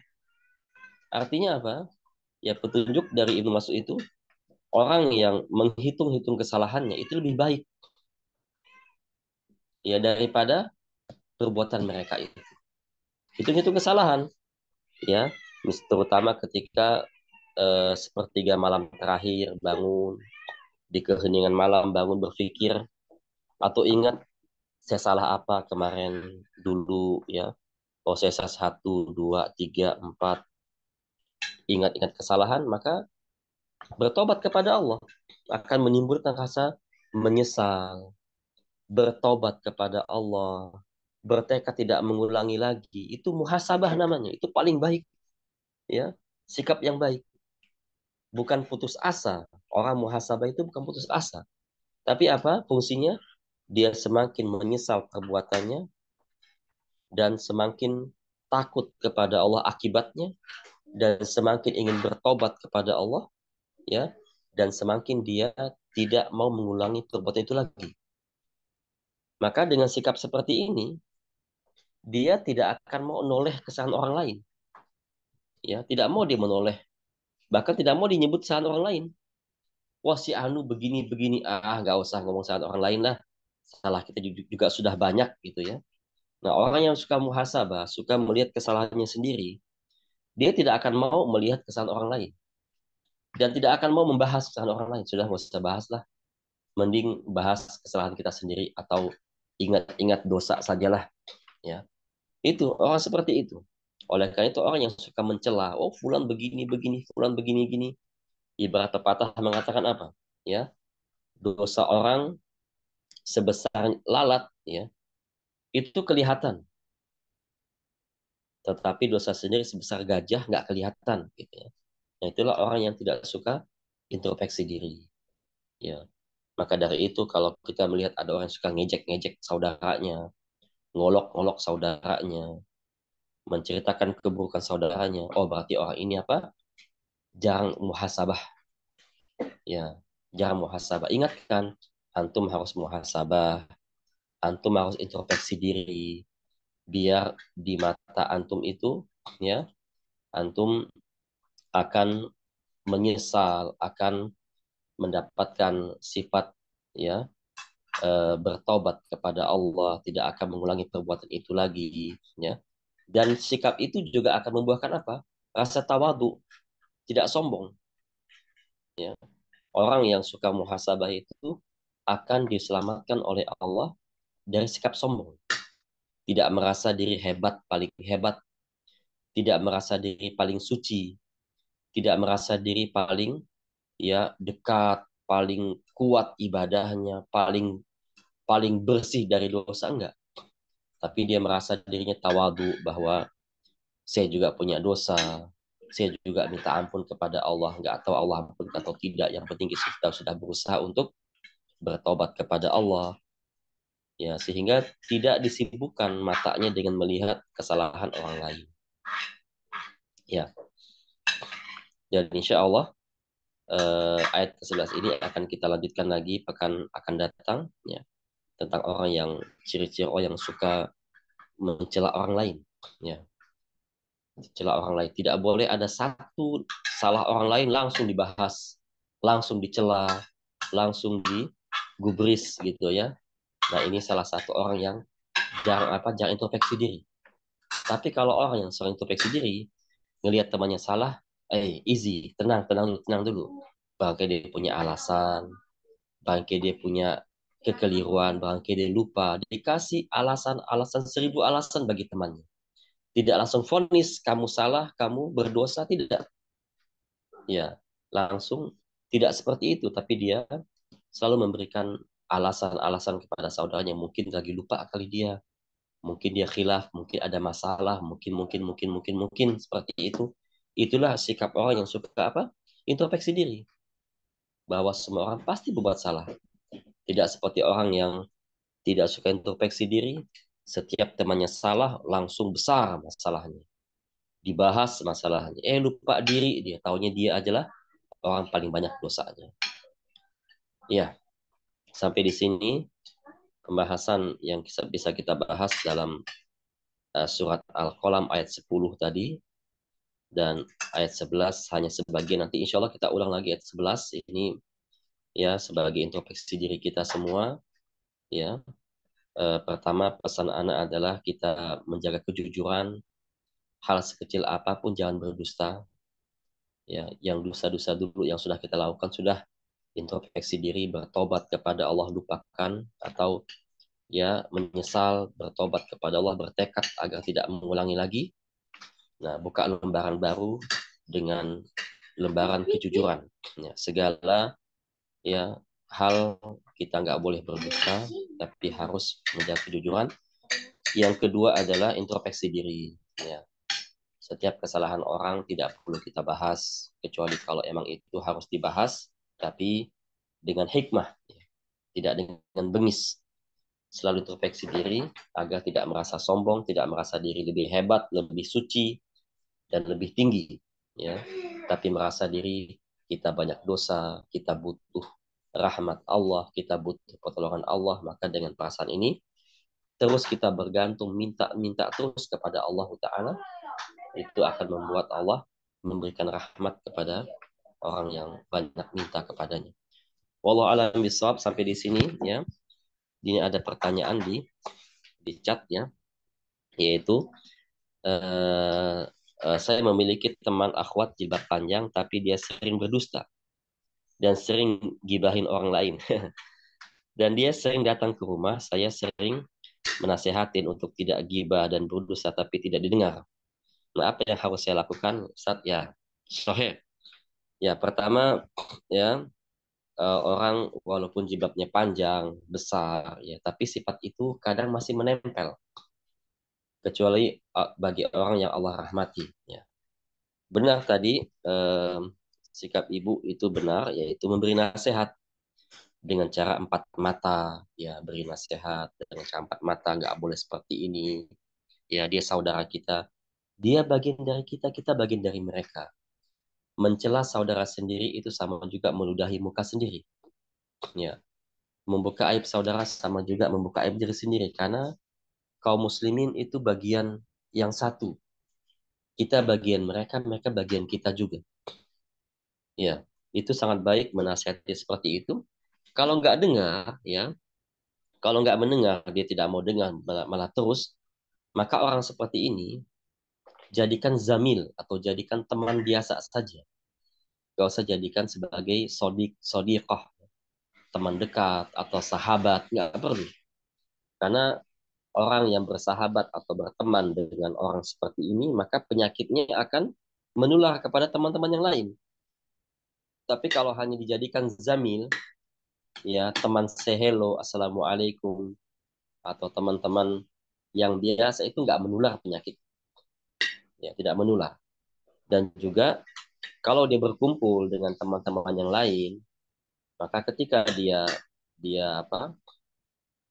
Artinya apa? Ya petunjuk dari Ibnu Mas'ud itu orang yang menghitung-hitung kesalahannya itu lebih baik ya daripada perbuatan mereka itu hitung-hitung kesalahan ya terutama ketika eh, sepertiga malam terakhir bangun di keheningan malam bangun berpikir atau ingat saya salah apa kemarin dulu ya prosesnya oh, satu dua tiga empat ingat-ingat kesalahan maka Bertobat kepada Allah akan menimbulkan rasa menyesal. Bertobat kepada Allah, bertekad tidak mengulangi lagi, itu muhasabah namanya, itu paling baik. Ya, sikap yang baik. Bukan putus asa. Orang muhasabah itu bukan putus asa. Tapi apa fungsinya? Dia semakin menyesal perbuatannya dan semakin takut kepada Allah akibatnya dan semakin ingin bertobat kepada Allah ya dan semakin dia tidak mau mengulangi perbuatan itu lagi. Maka dengan sikap seperti ini, dia tidak akan mau menoleh kesalahan orang lain. Ya, tidak mau dia menoleh. Bahkan tidak mau dinyebut kesalahan orang lain. Wah si Anu begini begini, ah nggak usah ngomong kesalahan orang lain lah. Salah kita juga sudah banyak gitu ya. Nah orang yang suka muhasabah, suka melihat kesalahannya sendiri, dia tidak akan mau melihat kesalahan orang lain dan tidak akan mau membahas kesalahan orang lain. Sudah nggak usah bahas lah. Mending bahas kesalahan kita sendiri atau ingat-ingat dosa sajalah. Ya, itu orang seperti itu. Oleh karena itu orang yang suka mencela, oh fulan begini begini, fulan begini begini Ibarat pepatah mengatakan apa? Ya, dosa orang sebesar lalat, ya, itu kelihatan. Tetapi dosa sendiri sebesar gajah nggak kelihatan, gitu ya. Nah, itulah orang yang tidak suka introspeksi diri. Ya. Maka dari itu kalau kita melihat ada orang yang suka ngejek-ngejek saudaranya, ngolok-ngolok saudaranya, menceritakan keburukan saudaranya, oh berarti orang ini apa? Jarang muhasabah. Ya, jarang muhasabah. Ingatkan, antum harus muhasabah. Antum harus introspeksi diri biar di mata antum itu ya antum akan menyesal, akan mendapatkan sifat ya e, bertobat kepada Allah, tidak akan mengulangi perbuatan itu lagi, ya. Dan sikap itu juga akan membuahkan apa? Rasa tawadu, tidak sombong. Ya. Orang yang suka muhasabah itu akan diselamatkan oleh Allah dari sikap sombong. Tidak merasa diri hebat, paling hebat. Tidak merasa diri paling suci tidak merasa diri paling ya dekat, paling kuat ibadahnya, paling paling bersih dari dosa enggak. Tapi dia merasa dirinya tawadu bahwa saya juga punya dosa, saya juga minta ampun kepada Allah, enggak tahu Allah ampun atau tidak. Yang penting kita sudah berusaha untuk bertobat kepada Allah. Ya, sehingga tidak disibukkan matanya dengan melihat kesalahan orang lain. Ya, dan insya Allah eh, ayat ke-11 ini akan kita lanjutkan lagi pekan akan datang ya tentang orang yang ciri-ciri orang yang suka mencela orang lain ya mencela orang lain tidak boleh ada satu salah orang lain langsung dibahas langsung dicela langsung digubris gitu ya nah ini salah satu orang yang jarang apa jarang introspeksi diri tapi kalau orang yang sering introspeksi diri ngelihat temannya salah eh easy, tenang, tenang, tenang dulu. Bangke dia punya alasan, bangke dia punya kekeliruan, bangke dia lupa. Dikasih alasan-alasan seribu alasan bagi temannya. Tidak langsung vonis, kamu salah, kamu berdosa, tidak. Ya, langsung tidak seperti itu, tapi dia selalu memberikan alasan-alasan kepada saudaranya. Mungkin lagi lupa kali dia, mungkin dia khilaf, mungkin ada masalah, mungkin, mungkin, mungkin, mungkin, mungkin, seperti itu. Itulah sikap orang yang suka apa? Introspeksi diri. Bahwa semua orang pasti berbuat salah. Tidak seperti orang yang tidak suka introspeksi diri, setiap temannya salah langsung besar masalahnya. Dibahas masalahnya. Eh lupa diri dia, taunya dia ajalah orang paling banyak dosanya. Ya, sampai di sini pembahasan yang bisa kita bahas dalam eh, surat Al-Qalam ayat 10 tadi dan ayat 11 hanya sebagian. Nanti insya Allah kita ulang lagi ayat 11 ini ya sebagai introspeksi diri kita semua ya. E, pertama pesan anak adalah kita menjaga kejujuran. Hal sekecil apapun jangan berdusta. Ya, yang dosa-dosa dulu yang sudah kita lakukan sudah introspeksi diri, bertobat kepada Allah, lupakan atau ya menyesal, bertobat kepada Allah, bertekad agar tidak mengulangi lagi Nah, buka lembaran baru dengan lembaran kejujuran. Ya, segala ya hal kita nggak boleh berdusta, tapi harus menjaga kejujuran. Yang kedua adalah introspeksi diri. Ya. Setiap kesalahan orang tidak perlu kita bahas, kecuali kalau emang itu harus dibahas, tapi dengan hikmah, ya. tidak dengan bengis. Selalu introspeksi diri agar tidak merasa sombong, tidak merasa diri lebih hebat, lebih suci, dan lebih tinggi ya tapi merasa diri kita banyak dosa kita butuh rahmat Allah kita butuh pertolongan Allah maka dengan perasaan ini terus kita bergantung minta-minta terus kepada Allah Taala itu akan membuat Allah memberikan rahmat kepada orang yang banyak minta kepadanya. Wallahu alam bisawab sampai di sini ya. Ini ada pertanyaan di di chat ya yaitu eh, Eh, saya memiliki teman akhwat jilbab panjang tapi dia sering berdusta dan sering gibahin orang lain. dan dia sering datang ke rumah, saya sering menasehatin untuk tidak gibah dan berdusta tapi tidak didengar. Nah, apa yang harus saya lakukan? Saat ya, sohe. Ya, pertama ya eh, orang walaupun jilbabnya panjang, besar ya, tapi sifat itu kadang masih menempel kecuali bagi orang yang Allah rahmati. Ya. Benar tadi eh, sikap ibu itu benar, yaitu memberi nasihat dengan cara empat mata, ya beri nasihat dengan cara empat mata, nggak boleh seperti ini. Ya dia saudara kita, dia bagian dari kita, kita bagian dari mereka. Mencela saudara sendiri itu sama juga meludahi muka sendiri. Ya, membuka aib saudara sama juga membuka aib diri sendiri karena kaum muslimin itu bagian yang satu. Kita bagian mereka, mereka bagian kita juga. Ya, itu sangat baik menasihati seperti itu. Kalau nggak dengar, ya, kalau nggak mendengar, dia tidak mau dengar, malah, terus, maka orang seperti ini jadikan zamil atau jadikan teman biasa saja. Gak usah jadikan sebagai sodik, sodikoh, teman dekat atau sahabat, nggak perlu. Karena orang yang bersahabat atau berteman dengan orang seperti ini, maka penyakitnya akan menular kepada teman-teman yang lain. Tapi kalau hanya dijadikan zamil, ya teman sehelo, assalamualaikum, atau teman-teman yang biasa itu nggak menular penyakit. Ya, tidak menular. Dan juga kalau dia berkumpul dengan teman-teman yang lain, maka ketika dia dia apa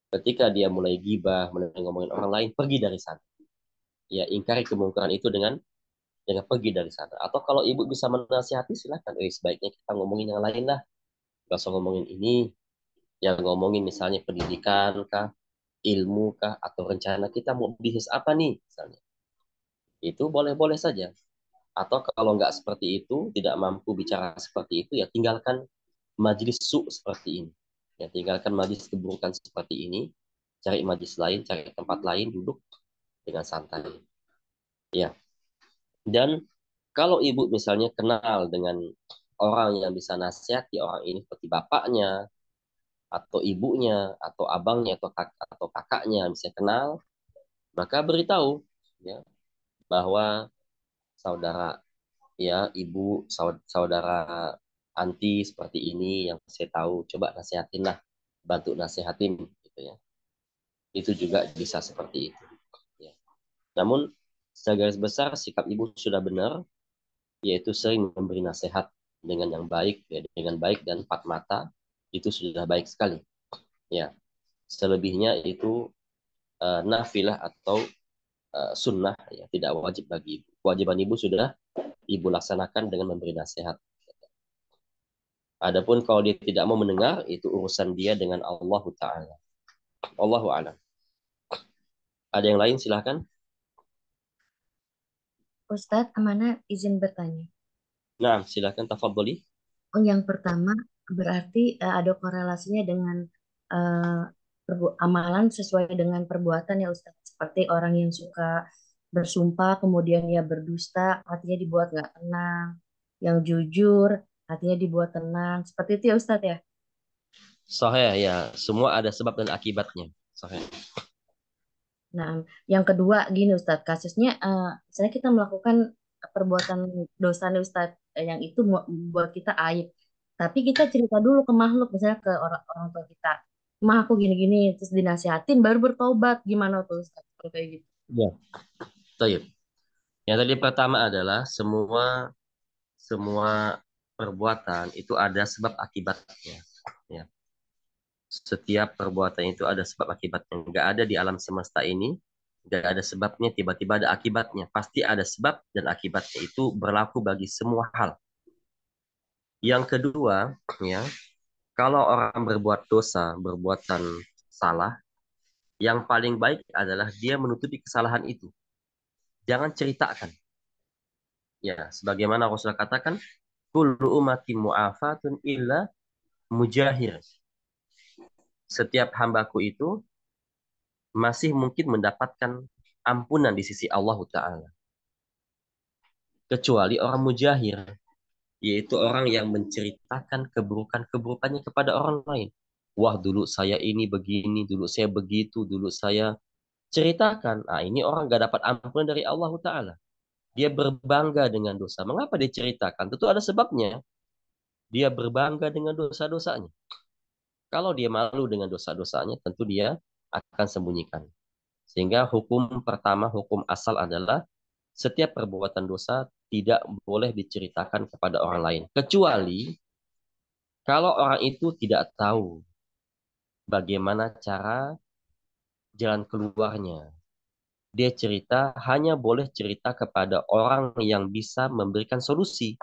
Ketika dia mulai gibah, mulai ngomongin orang lain, pergi dari sana. Ya, ingkari kemungkaran itu dengan jangan pergi dari sana. Atau kalau ibu bisa menasihati silahkan. Eh sebaiknya kita ngomongin yang lain lah. Gak usah ngomongin ini. Yang ngomongin misalnya pendidikan kah, ilmu kah, atau rencana kita mau bisnis apa nih misalnya. Itu boleh-boleh saja. Atau kalau nggak seperti itu, tidak mampu bicara seperti itu, ya tinggalkan majelis su seperti ini. Ya, tinggalkan majlis keburukan seperti ini, cari majlis lain, cari tempat lain, duduk dengan santai. Ya. Dan kalau ibu misalnya kenal dengan orang yang bisa nasihati orang ini seperti bapaknya, atau ibunya, atau abangnya, atau, kak atau kakaknya bisa kenal, maka beritahu ya bahwa saudara ya ibu saudara anti seperti ini yang saya tahu coba nasihatin lah bantu nasihatin gitu ya itu juga bisa seperti itu ya. namun secara garis besar sikap ibu sudah benar yaitu sering memberi nasihat dengan yang baik ya dengan baik dan empat mata itu sudah baik sekali ya selebihnya itu uh, nafilah atau uh, sunnah ya tidak wajib bagi ibu kewajiban ibu sudah ibu laksanakan dengan memberi nasihat Adapun kalau dia tidak mau mendengar, itu urusan dia dengan Allah Ta'ala. Allahu alam. Ada yang lain silahkan. Ustadz, Amana izin bertanya. Nah, silahkan tafadholi. Oh, yang pertama, berarti eh, ada korelasinya dengan uh, amalan sesuai dengan perbuatan ya Ustadz. Seperti orang yang suka bersumpah, kemudian ya berdusta, artinya dibuat nggak tenang. Yang jujur, Hatinya dibuat tenang. Seperti itu ya Ustadz ya? Soalnya ya. Semua ada sebab dan akibatnya. Soalnya. Nah, yang kedua gini Ustadz, kasusnya uh, misalnya kita melakukan perbuatan dosa nih Ustadz eh, yang itu buat kita aib. Tapi kita cerita dulu ke makhluk, misalnya ke orang, orang tua kita. Mah aku gini-gini, terus dinasihatin baru bertobat. Gimana tuh Ustadz? Kayak gitu. Ya. Yang tadi pertama adalah semua semua perbuatan itu ada sebab akibatnya. Ya. Setiap perbuatan itu ada sebab akibatnya. Gak ada di alam semesta ini, gak ada sebabnya, tiba-tiba ada akibatnya. Pasti ada sebab dan akibatnya itu berlaku bagi semua hal. Yang kedua, ya, kalau orang berbuat dosa, berbuatan salah, yang paling baik adalah dia menutupi kesalahan itu. Jangan ceritakan. Ya, sebagaimana sudah katakan, kullu umati mu'afatun illa mujahir. Setiap hambaku itu masih mungkin mendapatkan ampunan di sisi Allah Ta'ala. Kecuali orang mujahir, yaitu orang yang menceritakan keburukan-keburukannya kepada orang lain. Wah dulu saya ini begini, dulu saya begitu, dulu saya ceritakan. Nah ini orang gak dapat ampunan dari Allah Ta'ala. Dia berbangga dengan dosa. Mengapa dia ceritakan? Tentu ada sebabnya. Dia berbangga dengan dosa-dosanya. Kalau dia malu dengan dosa-dosanya, tentu dia akan sembunyikan. Sehingga hukum pertama, hukum asal adalah setiap perbuatan dosa tidak boleh diceritakan kepada orang lain. Kecuali kalau orang itu tidak tahu bagaimana cara jalan keluarnya dia cerita hanya boleh cerita kepada orang yang bisa memberikan solusi.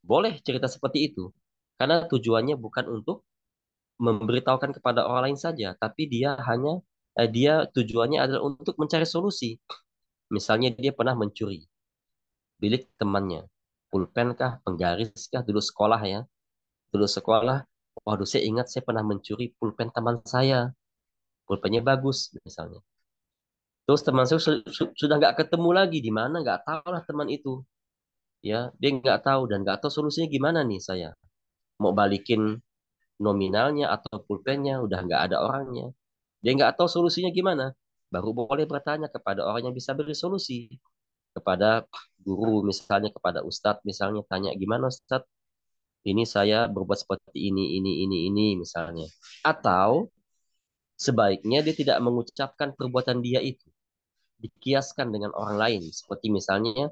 Boleh cerita seperti itu. Karena tujuannya bukan untuk memberitahukan kepada orang lain saja, tapi dia hanya eh, dia tujuannya adalah untuk mencari solusi. Misalnya dia pernah mencuri bilik temannya, pulpen kah, penggaris kah dulu sekolah ya. Dulu sekolah, waduh saya ingat saya pernah mencuri pulpen teman saya. Pulpennya bagus misalnya. Terus teman saya sudah nggak ketemu lagi di mana, nggak tahu lah teman itu. Ya, dia nggak tahu dan nggak tahu solusinya gimana nih saya. Mau balikin nominalnya atau pulpennya, udah nggak ada orangnya. Dia nggak tahu solusinya gimana. Baru boleh bertanya kepada orang yang bisa beri solusi. Kepada guru misalnya, kepada ustadz misalnya, tanya gimana ustadz ini saya berbuat seperti ini, ini, ini, ini misalnya. Atau sebaiknya dia tidak mengucapkan perbuatan dia itu dikiaskan dengan orang lain. Seperti misalnya,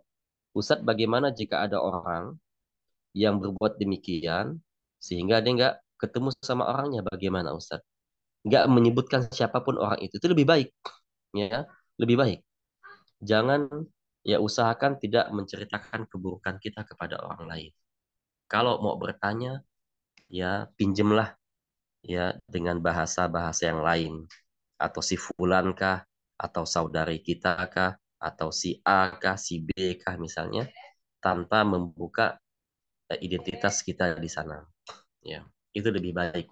Ustadz bagaimana jika ada orang yang berbuat demikian, sehingga dia nggak ketemu sama orangnya bagaimana Ustadz? Nggak menyebutkan siapapun orang itu, itu lebih baik. ya Lebih baik. Jangan ya usahakan tidak menceritakan keburukan kita kepada orang lain. Kalau mau bertanya, ya pinjemlah ya dengan bahasa-bahasa yang lain atau si fulankah atau saudari kita kah atau si A kah si B kah misalnya tanpa membuka eh, identitas kita di sana. Ya, itu lebih baik.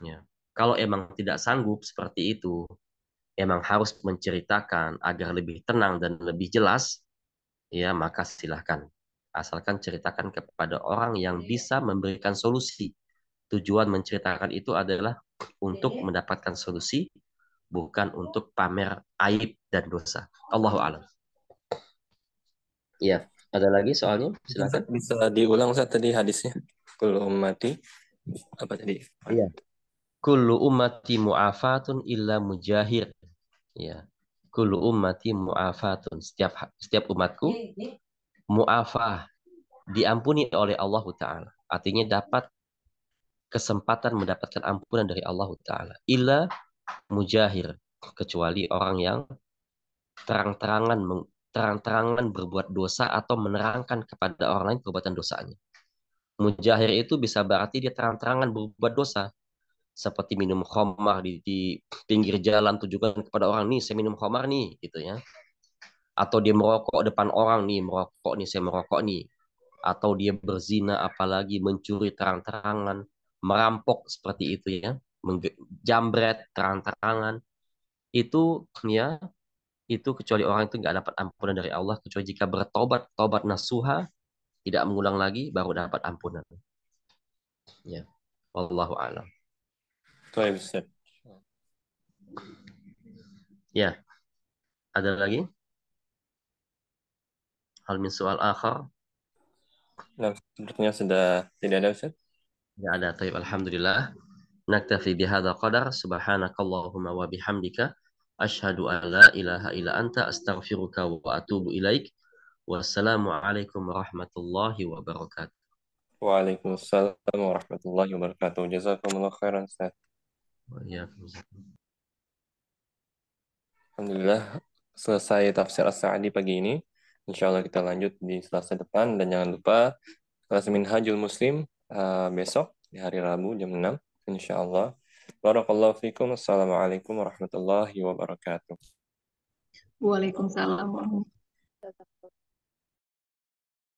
Ya. Kalau emang tidak sanggup seperti itu, emang harus menceritakan agar lebih tenang dan lebih jelas, ya maka silahkan. Asalkan ceritakan kepada orang yang iya. bisa memberikan solusi. Tujuan menceritakan itu adalah untuk iya. mendapatkan solusi bukan untuk pamer aib dan dosa. Allahu alam. Iya, ada lagi soalnya? Silakan. Bisa diulang saat tadi hadisnya. Kullu ummati apa tadi? Iya. Kullu ummati mu'afatun illa mujahir. Iya. Kullu ummati mu'afatun. Setiap setiap umatku mu'afah diampuni oleh Allah taala. Artinya dapat kesempatan mendapatkan ampunan dari Allah taala. Illa mujahir kecuali orang yang terang-terangan terang-terangan berbuat dosa atau menerangkan kepada orang lain perbuatan dosanya. Mujahir itu bisa berarti dia terang-terangan berbuat dosa. Seperti minum khomar di, di pinggir jalan tujukan kepada orang nih, saya minum khomar nih, gitu ya. Atau dia merokok depan orang nih, merokok nih, saya merokok nih. Atau dia berzina apalagi mencuri terang-terangan, merampok seperti itu ya jambret terang-terangan itu ya itu kecuali orang itu nggak dapat ampunan dari Allah kecuali jika bertobat tobat nasuha tidak mengulang lagi baru dapat ampunan ya Allah alam Ya. Ada lagi? Hal min soal akhir Nah, sepertinya sudah tidak ada, Ustaz. Tidak ada. Taib, Alhamdulillah. نكتفي بهذا قدر سبحانك اللهم وبحمدك أشهد أن لا إله إلا أنت أستغفرك وأتوب إليك والسلام عليكم ورحمة الله وبركاته وعليكم السلام ورحمة الله وبركاته جزاكم الله خيرا Alhamdulillah selesai tafsir As-Sa'di pagi ini. Insya Allah kita lanjut di Selasa depan dan jangan lupa kelas Minhajul Muslim uh, besok di hari Rabu jam 6 Insyaallah. Allah. Barakallahu fikum. Assalamualaikum warahmatullahi wabarakatuh. Waalaikumsalam